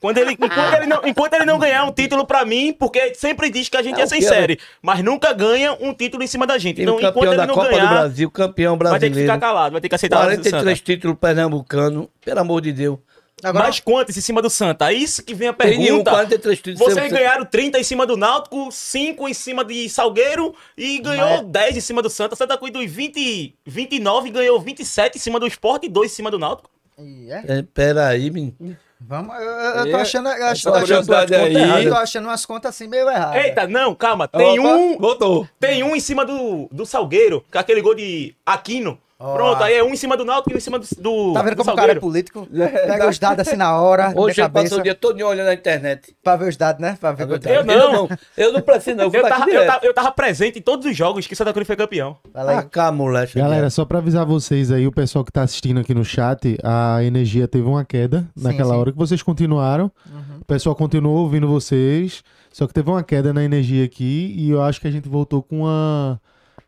Quando ele, ah. enquanto, ele não, enquanto ele não ganhar um título pra mim, porque sempre diz que a gente é, é sem série, mas nunca ganha um título em cima da gente. Então, campeão enquanto ele da não Copa ganhar, do Brasil, campeão brasileiro. Vai ter que ficar calado, vai ter que aceitar 43 títulos pernambucano, pelo amor de Deus. Agora, mais quantos em cima do Santa? É isso que vem a pergunta. 31, 43 títulos. Vocês ganharam 30 em cima do Náutico, 5 em cima de Salgueiro e ganhou mas... 10 em cima do Santa. Santa Cruz dos 20, 29 ganhou 27 em cima do Sport e 2 em cima do Náutico. Yeah. É? é, peraí, menino. Vamos, eu, eu é, tô achando, eu acho, tô achando aí. Errado, tô achando umas contas assim meio erradas. Eita, não, calma. Tem Opa, um. Voltou. Tem um em cima do, do Salgueiro, com aquele gol de Aquino. Pronto, aí é um em cima do Náutico e um em cima do. do tá vendo como o cara é político? É, Pega tá. os dados assim na hora. Hoje eu passo o dia todo olhando na internet. Pra ver os dados, né? Pra ver eu, é. não. eu não. Eu não preciso, não. Eu, eu, tava, eu, tava, eu, tava, presente em todos os jogos que Santa Cruz foi campeão. Vai lá, ah, cá, moleque. Galera, só pra avisar vocês aí, o pessoal que tá assistindo aqui no chat, a energia teve uma queda sim, naquela sim. hora que vocês continuaram. Uhum. O pessoal continuou ouvindo vocês. Só que teve uma queda na energia aqui e eu acho que a gente voltou com a.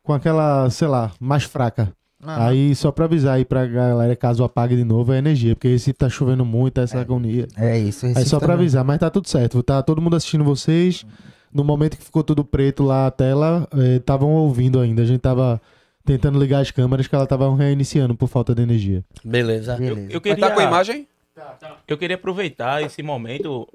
Com aquela, sei lá, mais fraca. Ah. Aí, só pra avisar aí pra galera, caso apague de novo, é energia, porque Recife tá chovendo muito, essa é, agonia. É isso, Recife Aí só também. pra avisar, mas tá tudo certo, tá todo mundo assistindo vocês. No momento que ficou tudo preto lá a tela, estavam é, eh, ouvindo ainda. A gente tava tentando ligar as câmeras que elas estavam reiniciando por falta de energia. Beleza. Beleza. Eu, eu tá queria... Tá com a imagem? Tá, tá. Eu queria aproveitar esse momento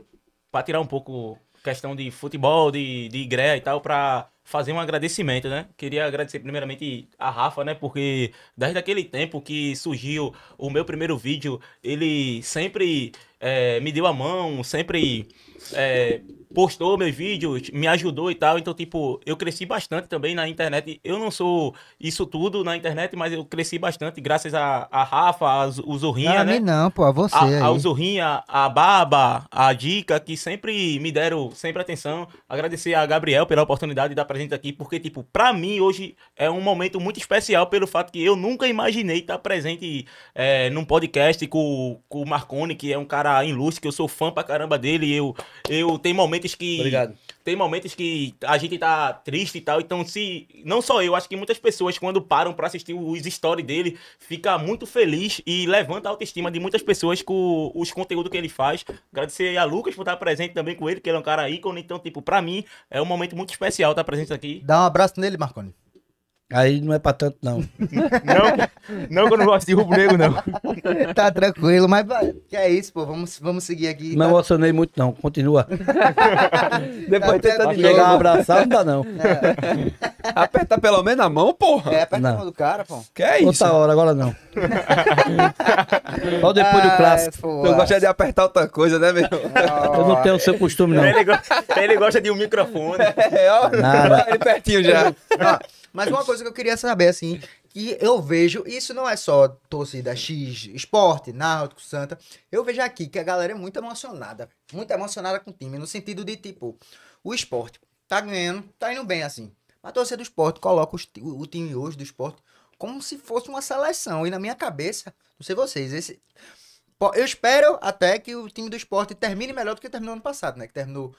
pra tirar um pouco questão de futebol, de, de igreja e tal, pra fazer um agradecimento, né? Queria agradecer primeiramente a Rafa, né? Porque desde aquele tempo que surgiu o meu primeiro vídeo, ele sempre é, me deu a mão, sempre é, postou meus vídeos, me ajudou e tal. Então, tipo, eu cresci bastante também na internet. Eu não sou isso tudo na internet, mas eu cresci bastante graças a, a Rafa, a Zurrinha, não, ah, né? Não, não, pô, a você. A, a Zurrinha, a Baba, a Dica, que sempre me deram sempre atenção. Agradecer a Gabriel pela oportunidade de estar presente aqui, porque, tipo, pra mim hoje é um momento muito especial pelo fato que eu nunca imaginei estar presente é, num podcast com, com o Marconi, que é um cara ilustre, que eu sou fã pra caramba dele. Eu, eu tenho momentos momentos que. Obrigado. Tem momentos que a gente tá triste e tal. Então, se. Não só eu, acho que muitas pessoas, quando param para assistir os stories dele, fica muito feliz e levanta a autoestima de muitas pessoas com os conteúdos que ele faz. Agradecer a Lucas por estar presente também com ele, que ele é um cara ícone. Então, tipo, pra mim, é um momento muito especial estar presente aqui. Dá um abraço nele, Marconi. Aí não é pra tanto, não. não, não que eu não gosto de rubro negro, não. *laughs* tá tranquilo, mas que é isso, pô. Vamos, vamos seguir aqui. Não tá... emocionei muito, não. Continua. *laughs* Tá depois tá tenta de chegar abraçar, não dá, não. É. Aperta pelo menos a mão, porra. É, aperta não. a mão do cara, pô. Que é isso? Outra hora, agora não. *laughs* Só depois Ai, do ah, é, clássico. Eu gosto de apertar outra coisa, né, meu? Oh. Eu não tenho o seu costume, não. Ele gosta, ele gosta de um microfone. É, ó. Nada. Ele tá pertinho já. Ó. Mas uma coisa que eu queria saber, assim, que eu vejo, isso não é só torcida X, esporte, Náutico, Santa. Eu vejo aqui que a galera é muito emocionada. Muito emocionada com o time, no sentido de, tipo, o esporte tá ganhando, tá indo bem, assim. Mas a torcida do esporte coloca o, o time hoje do esporte como se fosse uma seleção. E na minha cabeça, não sei vocês, esse eu espero até que o time do esporte termine melhor do que terminou ano passado, né? Que terminou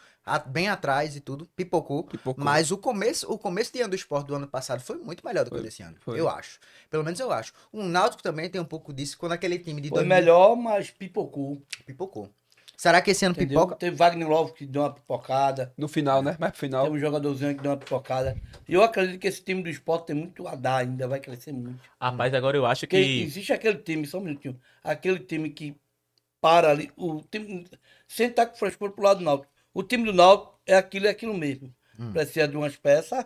bem atrás e tudo, pipocou. pipocou. Mas o começo, o começo de ano do esporte do ano passado foi muito melhor do que o desse ano. Foi. Eu acho. Pelo menos eu acho. O Náutico também tem um pouco disso quando aquele time de. Foi 2000... melhor, mas pipocou. Pipocou. Será que esse ano Entendeu? pipoca? Teve Wagner Love que deu uma pipocada. No final, né? Mas pro final. Teve um jogadorzinho que deu uma pipocada. E eu acredito que esse time do esporte tem muito a dar ainda, vai crescer muito. Rapaz, agora eu acho que. Porque existe aquele time, só um minutinho. Aquele time que para ali. O time. Sem estar com frescor pro lado do Náutico. O time do Náutico é aquilo, é aquilo mesmo. Hum. Precisa de umas peças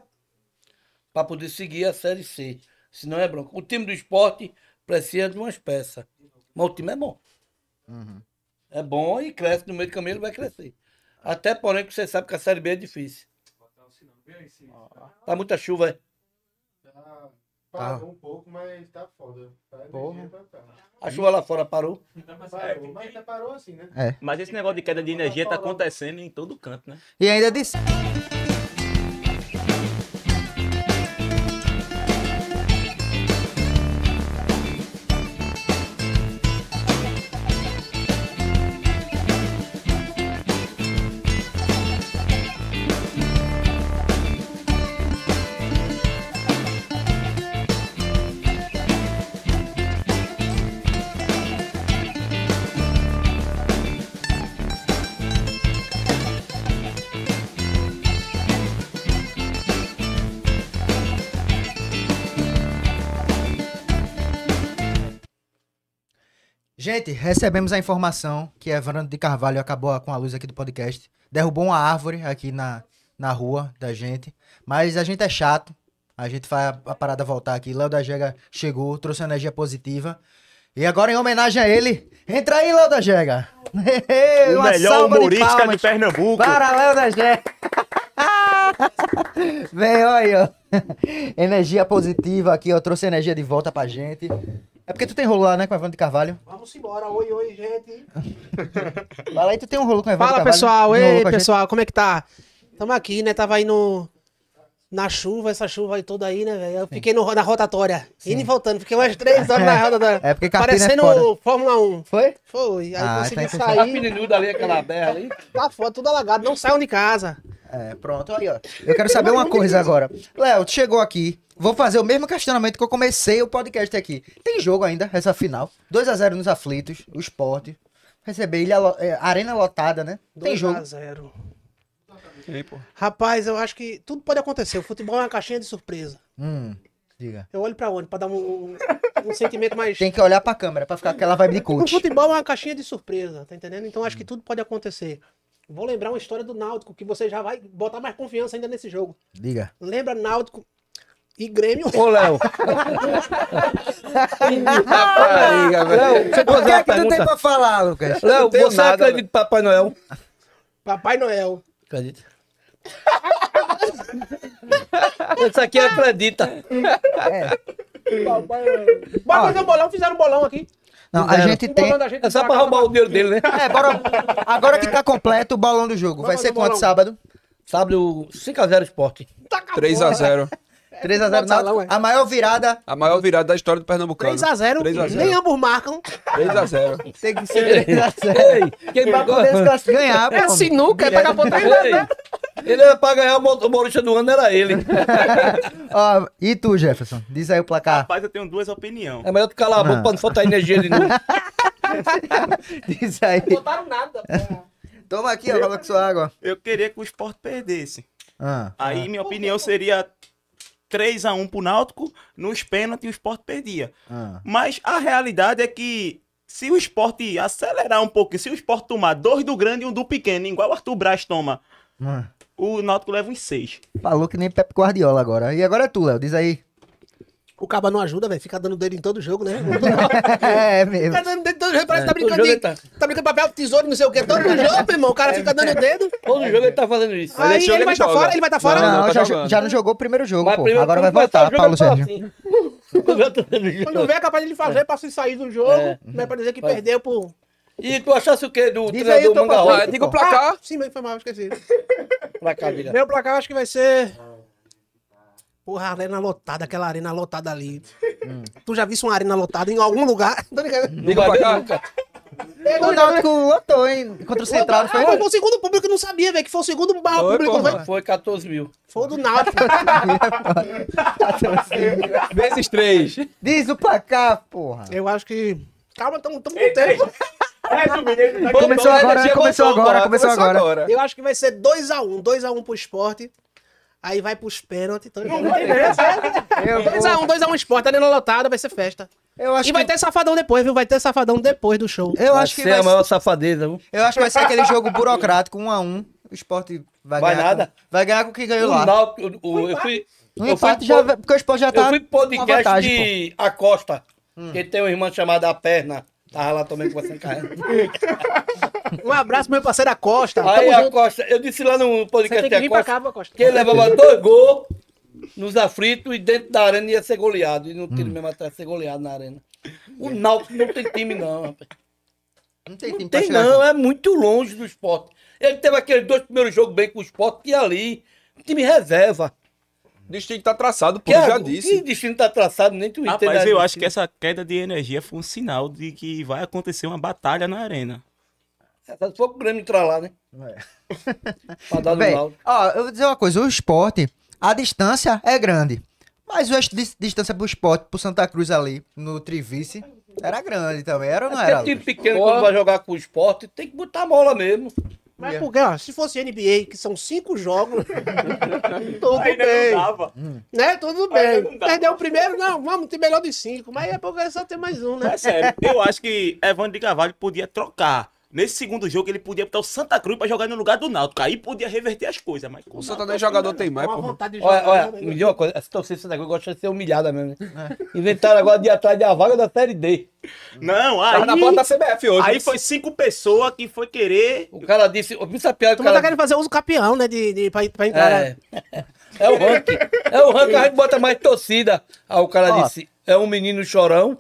para poder seguir a Série C. Senão é bronca. O time do esporte precisa de umas peças. Mas o time é bom. Uhum é bom e cresce no meio do caminho, ele vai crescer. Até porém que você sabe que a Série B é difícil. Tá muita chuva, é? Tá, parou um pouco, mas tá foda. Tá Porra. Tá. A chuva lá fora parou? Parou, mas parou assim, né? É. Mas esse negócio de queda de energia tá, tá acontecendo em todo canto, né? E ainda disse... Gente, recebemos a informação que Evandro de Carvalho acabou com a luz aqui do podcast. Derrubou uma árvore aqui na, na rua da gente. Mas a gente é chato. A gente faz a parada voltar aqui. Léo da Jega chegou, trouxe energia positiva. E agora, em homenagem a ele, entra aí, Léo da Jega. o *laughs* melhor humorista de, de, Pernambuco. Para, Léo da Jega. *laughs* Vem, olha aí, ó. Energia positiva aqui, ó. Trouxe energia de volta pra gente. É porque tu tem rolo lá, né, com o Evandro de Carvalho? Vamos embora, oi, oi, gente. Vai lá e tu tem um rolo com o Evandro Fala, de Carvalho. Fala, pessoal, ei, pessoal, como é que tá? Tamo aqui, né, tava aí no na chuva, essa chuva aí toda aí, né, velho? Eu Sim. fiquei no, na rotatória, Sim. indo e voltando. Fiquei umas três horas na *laughs* é, rotatória. É porque Carpina né, Parecendo é Fórmula 1. Foi? Foi. Aí ah, consegui tá sair. A pininuda ali, aquela berra ali. Tá foda, tudo alagado. Não saiam de casa. É, pronto. Aí, ó. Eu quero saber uma coisa agora. Léo, tu chegou aqui. Vou fazer o mesmo questionamento que eu comecei o podcast aqui. Tem jogo ainda, essa final. 2 a 0 nos aflitos, o esporte. Receber ilha, é, arena lotada, né? Tem jogo. 2 x 0 Rapaz, eu acho que tudo pode acontecer. O futebol é uma caixinha de surpresa. Hum, diga. Eu olho pra onde? Pra dar um, um, um sentimento mais. Tem que olhar pra câmera pra ficar aquela vibe de coach. O futebol é uma caixinha de surpresa, tá entendendo? Então acho que tudo pode acontecer. Vou lembrar uma história do Náutico, que você já vai botar mais confiança ainda nesse jogo. Diga. Lembra Náutico e Grêmio. Ô, Léo. *laughs* Rapariga, O que é que tu tem pra falar, Lucas? Léo, você nada, acredita em Papai Noel? Papai Noel. Acredito. Isso aqui é acredita. É. bora fazer um bolão, fizeram um bolão aqui. Não, a gente o tem. Gente é só pra roubar o dinheiro dele, né? É, bora. Agora que é. tá completo o bolão do jogo. Vai, ser quanto sábado? Sábado 5x0 esporte. Tá 3x0. 3x0 Náutico. A maior virada. A maior virada da história do Pernambucano. 3x0. 3x0. Nem ambos marcam. 3x0. Tem que ser 3x0. Quem marcou desse ganhar, É sinuca, é pra botar ele era pra ganhar o humorista do ano, era ele. Ó, *laughs* ah, e tu, Jefferson? Diz aí o placar. Rapaz, eu tenho duas opiniões. É melhor tu calar a boca pra não faltar energia de novo. *laughs* Diz aí. Não botaram nada, porra. *laughs* Toma aqui, ó, eu, coloca sua água. Eu queria que o esporte perdesse. Ah, aí ah. minha opinião seria 3x1 pro Náutico, nos pênaltis o esporte perdia. Ah. Mas a realidade é que se o esporte acelerar um pouco, se o esporte tomar dois do grande e um do pequeno, igual o Arthur Braz toma, ah o Náutico leva uns seis. Falou que nem Pep Guardiola agora. E agora é tu, Léo, diz aí. O caba não ajuda, velho. Fica dando dedo em todo jogo, né? *laughs* é, é mesmo. Fica dando dedo em todo jogo. Parece que tá é, brincando de, tá... tá brincando papel, tesouro, não sei o quê. Todo jogo, meu irmão. O cara é fica dando dedo. Todo jogo ele tá fazendo isso. Aí, ele, ele vai estar tá fora? Ele vai estar tá fora? Não, não, não tá já, já, não jogou o primeiro jogo, Mas pô. Primeiro, Agora vai voltar, Paulo tá Sérgio. Assim. *laughs* Quando vê, é capaz de ele fazer pra se sair do jogo. É. Não é pra dizer que perdeu por... E tu achasse o quê do Diz aí o Manga placar. diga o placar. Ah, sim, mas foi mal, esqueci. Placar, diga. Meu placar acho que vai ser. Porra, a arena lotada, aquela arena lotada ali. Hum. Tu já visse uma arena lotada em algum lugar? *laughs* Diga o placar. O Náutico lotou, hein? Enquanto o Central, não é foi? Foi o segundo público, eu não sabia, velho, que foi o segundo barra Foi, público. porra. velho. Foi 14 mil. Foi o do Náutico. Vezes *laughs* três. Diz o placar, porra. Eu acho que... Calma, tamo, tamo com tempo. Resumindo, tá começou agora, começou agora, começou agora. Eu acho que vai ser 2x1, 2x1 pro esporte. Aí vai pros pênaltis. 2x1, então 2x1 né? esporte, arena lotada, vai ser festa. Eu acho e que... vai ter safadão depois, viu? Vai ter safadão depois do show. Eu vai acho que ser vai... a maior safadeza. Viu? Eu acho que vai ser aquele jogo burocrático, 1x1. O esporte vai, vai ganhar. Nada. Com... Vai ganhar com o que ganhou o lá. Não, o, o, eu fui. Um eu fui já, porque o esporte já tá. Eu fui podcast vantagem, de pô. Acosta, hum. que tem uma irmã chamada Perna. Tava lá também com você a *laughs* Um abraço, meu parceiro Acosta. Aí, Acosta, eu disse lá no podcast que Acosta, cá, que ele levava dois gols nos aflitos e dentro da arena ia ser goleado. E não tiro hum. mesmo atrás ser goleado na arena. O Náutico não tem time, não, rapaz. Não tem time não tem, não, é muito longe do esporte. Ele teve aqueles dois primeiros jogos bem com o esporte e ali, time reserva destino está traçado, porque eu já disse. Que destino está traçado, nem tu entendeu. Mas eu acho que essa queda de energia foi um sinal de que vai acontecer uma batalha na arena. É, tá só se for o Grêmio entrar lá, né? É. *laughs* dar Bem, um ó, eu vou dizer uma coisa, o esporte, a distância é grande. Mas a distância pro esporte, pro Santa Cruz ali, no Trivice, era grande também, era ou não Até era? time pequeno que quando vai jogar com o esporte, tem que botar a mola mesmo. Mas, yeah. É. se fosse NBA, que são cinco jogos, *laughs* dava. Né? Hum. Tudo bem. Perdeu o primeiro, não, vamos ter melhor de cinco. Mas é porque é só tem mais um, né? É sério. Eu acho que Evandro de Carvalho podia trocar. Nesse segundo jogo, ele podia botar o Santa Cruz pra jogar no lugar do Náutico. Aí podia reverter as coisas, mas... O, Santa não é jogador, tem mais, pô. Olha, olha, deu melhor coisa, essa torcida do Santa Cruz gosta de ser humilhada mesmo, né? É. Inventaram agora de atrás da vaga da Série D. Não, tá aí... Tava na porta da CBF hoje. Aí né? foi cinco pessoas que foi querer... O cara disse... Pensa piada, o cara... tá querendo fazer uso campeão, né? De, de, pra, pra é. entrar... É. Né? *laughs* É o ranking. É o ranking, a gente bota mais torcida. Aí o cara Ó. disse: é um menino chorão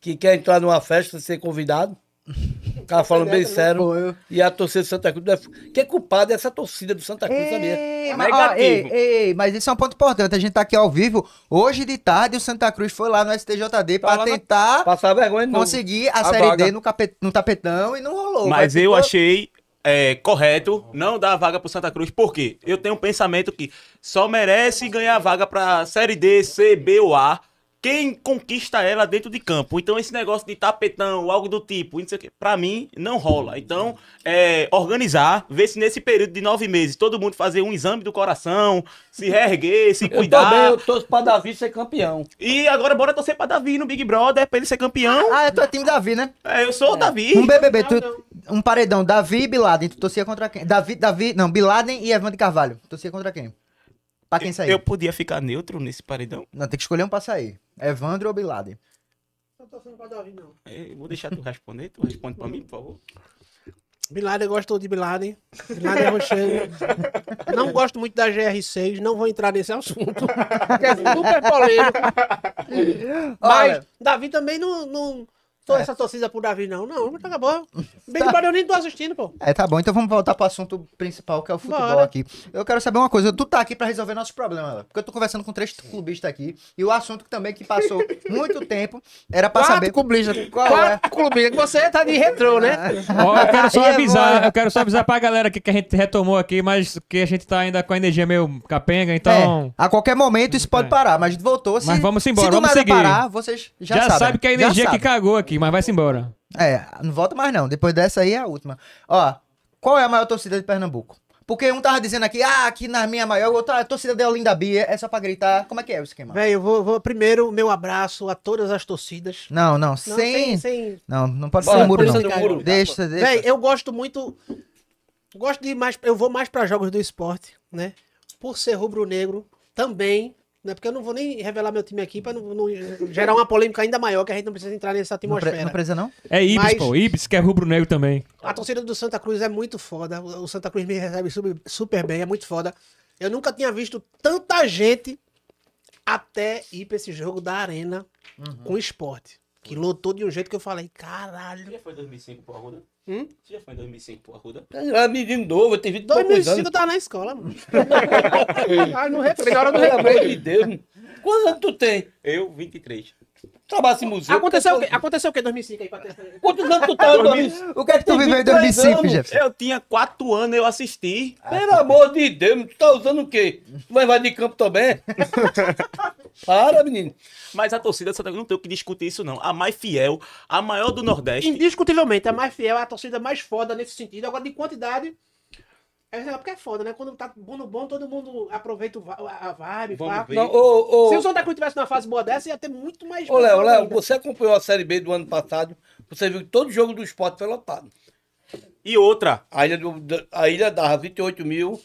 que quer entrar numa festa e ser convidado. O cara falando bem sério. E a torcida do Santa Cruz. Né? Que é culpada é essa torcida do Santa Cruz, sabia? É mas, ei, ei, mas isso é um ponto importante. A gente tá aqui ao vivo. Hoje de tarde, o Santa Cruz foi lá no STJD para na- tentar Passar vergonha conseguir a, A Série vaga. D no, capet- no tapetão e não rolou. Mas eu achei é, correto não dar a vaga pro Santa Cruz, porque eu tenho um pensamento que só merece ganhar vaga pra Série D, C, B ou A quem conquista ela dentro de campo. Então, esse negócio de tapetão, algo do tipo, para pra mim, não rola. Então, é, organizar, ver se nesse período de nove meses todo mundo fazer um exame do coração, se reerguer, se cuidar. Eu também, eu pra Davi ser campeão. E agora bora torcer pra Davi no Big Brother, pra ele ser campeão. Ah, tu é time Davi, né? É, eu sou o é. Davi. Um BBB, tu, um paredão, Davi e Biladen, tu torcia contra quem? Davi, Davi, não, Biladen e Evan de Carvalho, tu torcia contra quem? Pra quem sair? Eu podia ficar neutro nesse paredão? Não, tem que escolher um pra sair. Evandro ou Bilade? Não tô sendo pra Davi, não. É, eu vou deixar tu *laughs* responder. Tu responde pra mim, por favor. Bilade eu gosto de Bilade? Bilade é rocheiro. Não gosto muito da GR6, não vou entrar nesse assunto. Que é super polêmico. Mas Olha. Davi também não, não Tô é. essa torcida pro Davi, não. Não, tá acabou. *laughs* que Brother eu nem tô assistindo, pô. É, tá bom. Então vamos voltar pro assunto principal, que é o futebol Bora. aqui. Eu quero saber uma coisa. Tu tá aqui pra resolver nossos problemas, porque eu tô conversando com três clubistas aqui. E o assunto também que passou *laughs* muito tempo era pra Quatro saber... clubista Qual Quatro é? clubista Você tá de retrô, né? *laughs* Ó, eu quero só é avisar, eu quero só avisar pra galera aqui que a gente retomou aqui, mas que a gente tá ainda com a energia meio capenga, então... É, a qualquer momento isso pode é. parar, mas voltou. Se, mas vamos embora, se vamos nada seguir. parar, vocês já, já sabem. Já sabe que a energia que cagou aqui aqui, mas vai-se embora. É, não volta mais não. Depois dessa aí é a última. Ó, qual é a maior torcida de Pernambuco? Porque um tava dizendo aqui, ah, aqui na minha maior, outra ah, a torcida da Olinda Bia, é só pra gritar. Como é que é o esquema? Véi, eu vou, vou primeiro meu abraço a todas as torcidas. Não, não, sem... sem, sem... Não, não pode Bora, ser muro, não. Cara, muro. Deixa, tá, deixa. Véi, eu gosto muito... Gosto de mais... Eu vou mais pra jogos do esporte, né? Por ser rubro-negro, também né? Porque eu não vou nem revelar meu time aqui para não, não, gerar uma polêmica ainda maior, que a gente não precisa entrar nessa atmosfera. Não, pre, não precisa, não? É Ibis, Mas, pô. Ibis, que é rubro-negro também. A torcida do Santa Cruz é muito foda. O Santa Cruz me recebe super, super bem, é muito foda. Eu nunca tinha visto tanta gente até ir pra esse jogo da Arena uhum. com esporte. Que lotou de um jeito que eu falei, caralho. que foi 2005 por Hum? Você já foi em 2005 pro Arruda? Era é, é menino novo, eu tive 2005 eu tava na escola, mano. *laughs* ah, não reprei, hora do reprei. Deus. Quantos anos tu tem? Eu, 23. Trabalhasse em museu. Aconteceu, o que, aconteceu o que em 2005 aí? Pra Quantos anos tu tá em O que é que tu viveu em 2005, Jefferson? Eu tinha 4 anos, eu assisti. Ah, Pelo tá. amor de Deus, tu tá usando o quê? Tu vai de campo também? *laughs* Para, menino. Mas a torcida Santa não tem o que discutir isso, não. A mais fiel, a maior do Nordeste. Indiscutivelmente, a mais fiel é a torcida mais foda nesse sentido. Agora, de quantidade, é porque é foda, né? Quando tá bom no bom, todo mundo aproveita a vibe. Vamos ver. Não, Se o Santa Cruz tivesse uma fase boa dessa, ia ter muito mais. Ô, Léo, Léo, você acompanhou a Série B do ano passado. Você viu que todo jogo do esporte foi lotado. E outra. A ilha, do, a ilha dava 28 mil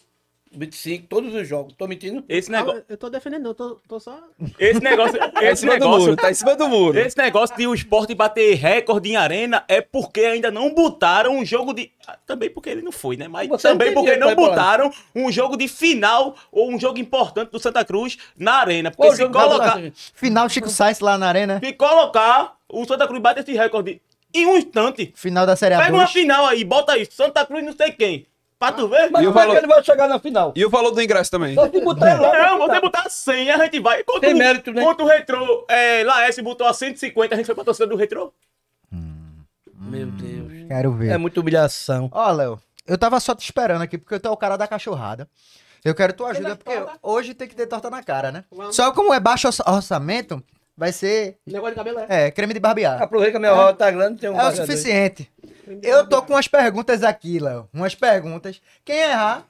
25, todos os jogos. Tô mentindo? Esse negócio. eu tô defendendo, eu tô, tô só. Esse negócio. *laughs* Tá esse tá negócio muro, tá em cima do muro. Esse negócio de o esporte bater recorde em arena é porque ainda não botaram um jogo de. Ah, também porque ele não foi, né? Mas Você também porque não botaram um jogo de final ou um jogo importante do Santa Cruz na arena. Porque se colocar. Final Chico Sainz lá na arena. Se colocar, o Santa Cruz bater esse recorde em um instante. Final da Série A. Pega uma final aí, bota aí, Santa Cruz não sei quem. Pra tu ver? Mas como é que ele vai chegar na final? E o valor do ingresso também. Só se botar lá. Não, né, você botar 100, a gente vai. Quanto, Tem mérito, né? Quanto o Retro, é, Laércio botou a 150, a gente foi pra torcida do Retro? Hum, Meu Deus. Quero ver. É muita humilhação. Ó, Léo, eu tava só te esperando aqui, porque eu tô é o cara da cachorrada. Eu quero tua ajuda, porque hoje tem que ter torta na cara, né? Vamos. Só como é baixo orçamento, vai ser... Negócio de cabelo é. É, creme de barbear. Aproveita que a minha é. roda tá grande, tem um É o suficiente. Dois. Eu tô com umas perguntas aqui, Léo. Umas perguntas. Quem errar,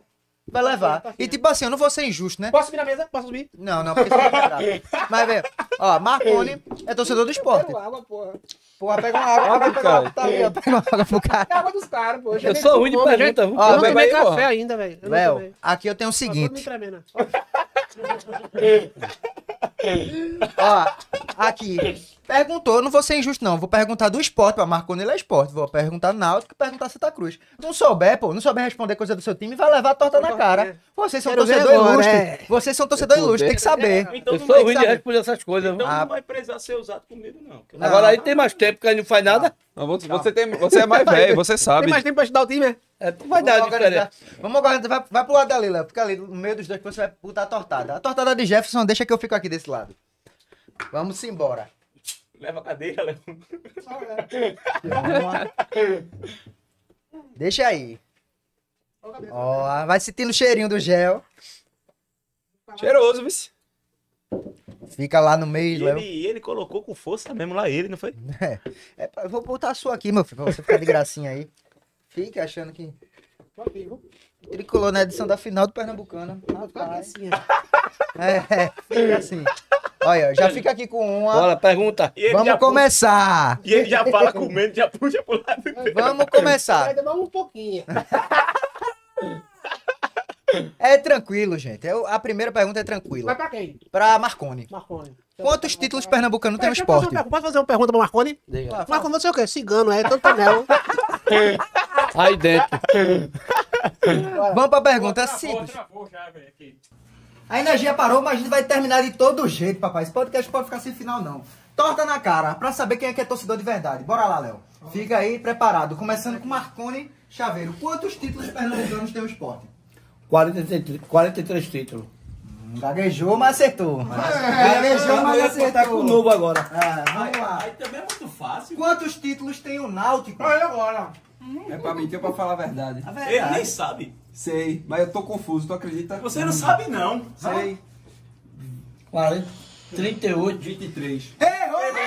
vai levar. E tipo assim, eu não vou ser injusto, né? Posso subir na mesa? Posso subir? Não, não, porque você é vai *laughs* Mas vê, ó, Marconi é torcedor do esporte. Pega água, porra. Porra, pega uma água, vai água, tá ali, ó. Pega uma água pro cara. É água dos caras, pô. Eu sou ruim de planeta. Eu não tomei café ainda, velho. Léo, aqui eu tenho o seguinte. *laughs* Ó, aqui. Perguntou, não vou ser injusto, não. Vou perguntar do esporte, pra Marconi ele é esporte. Vou perguntar Náutico e perguntar Santa Cruz. Não souber, pô, não souber responder coisa do seu time, vai levar a torta na cara. Vocês são Quero torcedor agora, ilustre. É. Vocês são torcedor ilustre, tem que saber. É, então eu não sou ruim de responder essas coisas. Então ah. não vai precisar ser usado comigo, não. não. Agora aí tem mais tempo que aí não faz nada. Não, você, tem, você é mais velho, você sabe. Tem mais tempo pra ajudar o time, é? tu é, vai Vamos dar diferença. Vamos agora, vai, vai pro lado da Lila. Fica ali no meio dos dois que você vai botar a tortada. A tortada de Jefferson, deixa que eu fico aqui desse lado. Vamos embora. Leva a cadeira, leva. *laughs* Deixa aí. Ó, vai sentindo o cheirinho do gel. Cheiroso, vice. Fica lá no meio. E ele, colocou com força mesmo lá, ele, não foi? É. é eu vou botar a sua aqui, meu filho, pra você ficar de gracinha aí. Fica achando que. Tô aqui, viu? Tricolor na edição da final do Pernambucana. Rapaz. Assim, é, é, fica assim. Olha, já fica aqui com uma. Bora, pergunta. Vamos começar. Puxa. E ele já fala com medo, já puxa pro lado Inteiro. Vamos começar. Vai um pouquinho. É tranquilo, gente. Eu, a primeira pergunta é tranquila. Vai pra quem? Pra Marconi. Marconi. Então, Quantos tá títulos tá pernambucano tem no esporte? Fazer fazer uma pergunta pra Marconi? Marconi, você é o quê? Cigano, é? Tanto anel. Aí dentro. *laughs* *laughs* Vamos pra pergunta é simples. a energia parou, mas a gente vai terminar de todo jeito, papai. Esse podcast pode ficar sem final, não. Torta na cara, pra saber quem é que é torcedor de verdade. Bora lá, Léo. Fica aí preparado. Começando com Marconi Chaveiro. Quantos títulos pernambucanos tem o esporte? 43, 43 títulos. Hum, gaguejou, mas acertou. É, Gaguejou, é, mas é, acertou. Tá com o novo agora. É, vamos aí, lá. Aí também é muito fácil. Quantos títulos tem o Náutico? Olha agora. É pra mentir ou pra falar a verdade? A verdade. Ele nem sabe. Sei, mas eu tô confuso, tu acredita? Você não sabe não. Sei. 40, 38. 23. Errou! Errou!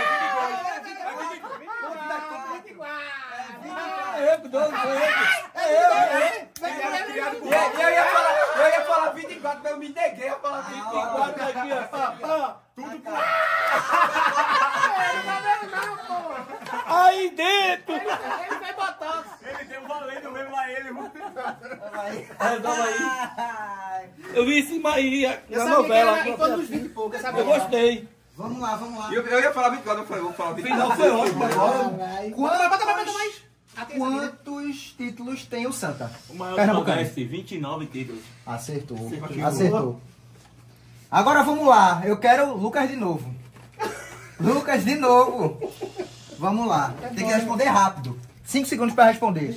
É eu, dono, foi eu. É eu, É, Eu ia falar, eu ia falar 24, mas eu me neguei a falar 24 aqui, ó. Tudo por. Aí dentro! Ele, ele faz botox. Ele deu valendo mesmo a ele. Tava Aí. Eu vi em esse Maí na novela. era, em pouco, eu, eu gostei. Vamos lá, vamos lá. Eu, eu ia falar 24, eu falei, vou falar 24. Final foi ótimo agora. Né? Bota, bota, bota mais. Né? Quantos títulos tem o Santa? O maior Pernambucano. 29 é títulos. Acertou. Acertou. Acertou. Agora vamos lá. Eu quero Lucas de novo. Lucas de novo. Vamos lá. É Tem que responder rápido. Cinco segundos para responder.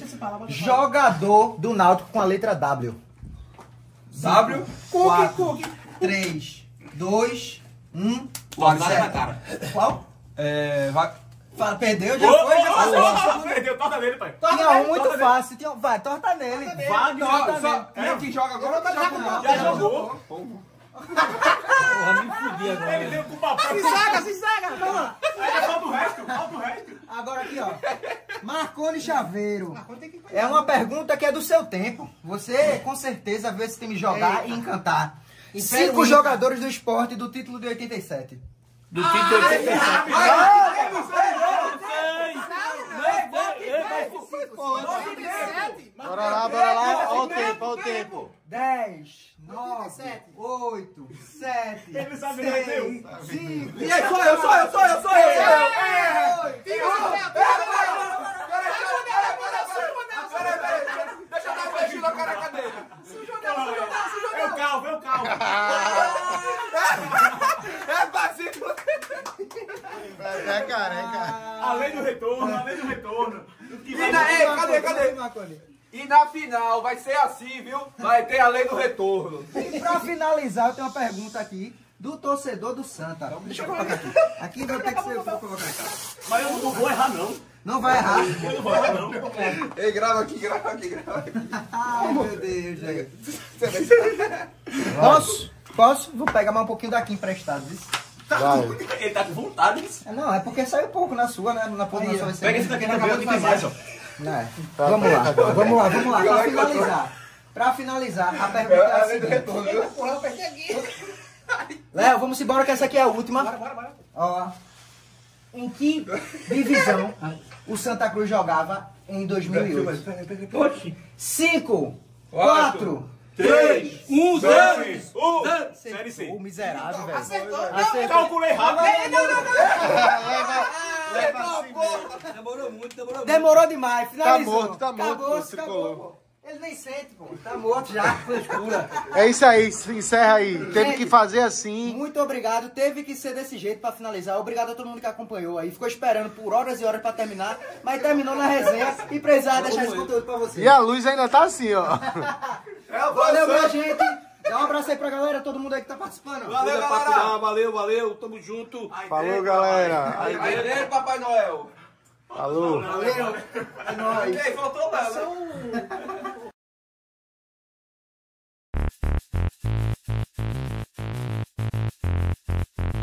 Jogador do Náutico com a letra W. W? Cook, Cook. 3, 2, 1. Guardado na cara. Qual? É. Vai... Fala, perdeu, já foi, já foi. Perdeu, torta nele, pai. Não, nele, muito fácil. Tinha... Vai, torta nele. Vai, torta nele. É o joga agora ou tá jogando? Já jogou. Porra, me fudi agora. Ele veio com o papai. Se saca, se saca. Calma. falta o resto, falta o resto. Agora aqui, ó. Marconi Chaveiro. É uma pergunta que é do seu tempo. Você, com certeza, vê esse time jogar Eita. e encantar. Espero Cinco Inca. jogadores do esporte do título de 87. Ah, do título de 87. E aí, sou eu, sou eu, sou eu, sou eu. É. Fica na Deixa eu É o calvo, é o calvo. É pacífico. É careca. do retorno, além do retorno. E na, E na final vai ser assim, viu? Vai ter a lei do retorno. E pra finalizar, eu tenho uma pergunta aqui do torcedor do Santa. Então, deixa eu colocar aqui. Aqui vai ter que ser eu vou colocar aqui. Mas eu não vou errar, não. Não vai errar. Eu não vou errar, não. Ei, grava aqui, grava aqui, grava aqui. Ai, meu Deus, gente. Posso? Posso? Vou pegar mais um pouquinho daqui emprestado, viu? Tá com... Ele tá com vontade disso. É, não, é porque saiu pouco na sua, né? Na produção vai ser. Pega esse daqui, tá acabou de mais, ó. É. Tá, vamos, tá, lá. vamos lá, vamos lá, pra finalizar. Pra finalizar, a pergunta é a seguinte. eu, aqui. *laughs* Léo, vamos embora que essa aqui é a última. Bora, bora, bora. Ó. Em que divisão o Santa Cruz jogava em 2008? 5, 4, 3, 1, 2, 1. Série C. O miserável, velho. Acertou. Acertou. Calculei rápido. Não, não, não. *laughs* Demorou muito, demorou muito. Demorou demais. Finalizou. Tá morto, tá morto. Acabou, acabou. Ele nem sente, pô. Tá morto já, frescura. *laughs* É isso aí, encerra aí. Gente, Teve que fazer assim. Muito obrigado. Teve que ser desse jeito pra finalizar. Obrigado a todo mundo que acompanhou aí. Ficou esperando por horas e horas pra terminar, mas terminou na resenha e precisava deixar esse conteúdo pra vocês. E a luz ainda tá assim, ó. É Valeu, minha gente. Dá um abraço aí pra galera, todo mundo aí que tá participando. Valeu, Tudo é galera. valeu, valeu, tamo junto. Aí Falou, dele, é galera. Aí, aí dele, dele, Papai Noel. Falou. Valeu. É nóis. Ei, faltou lá, né? Mm-hmm.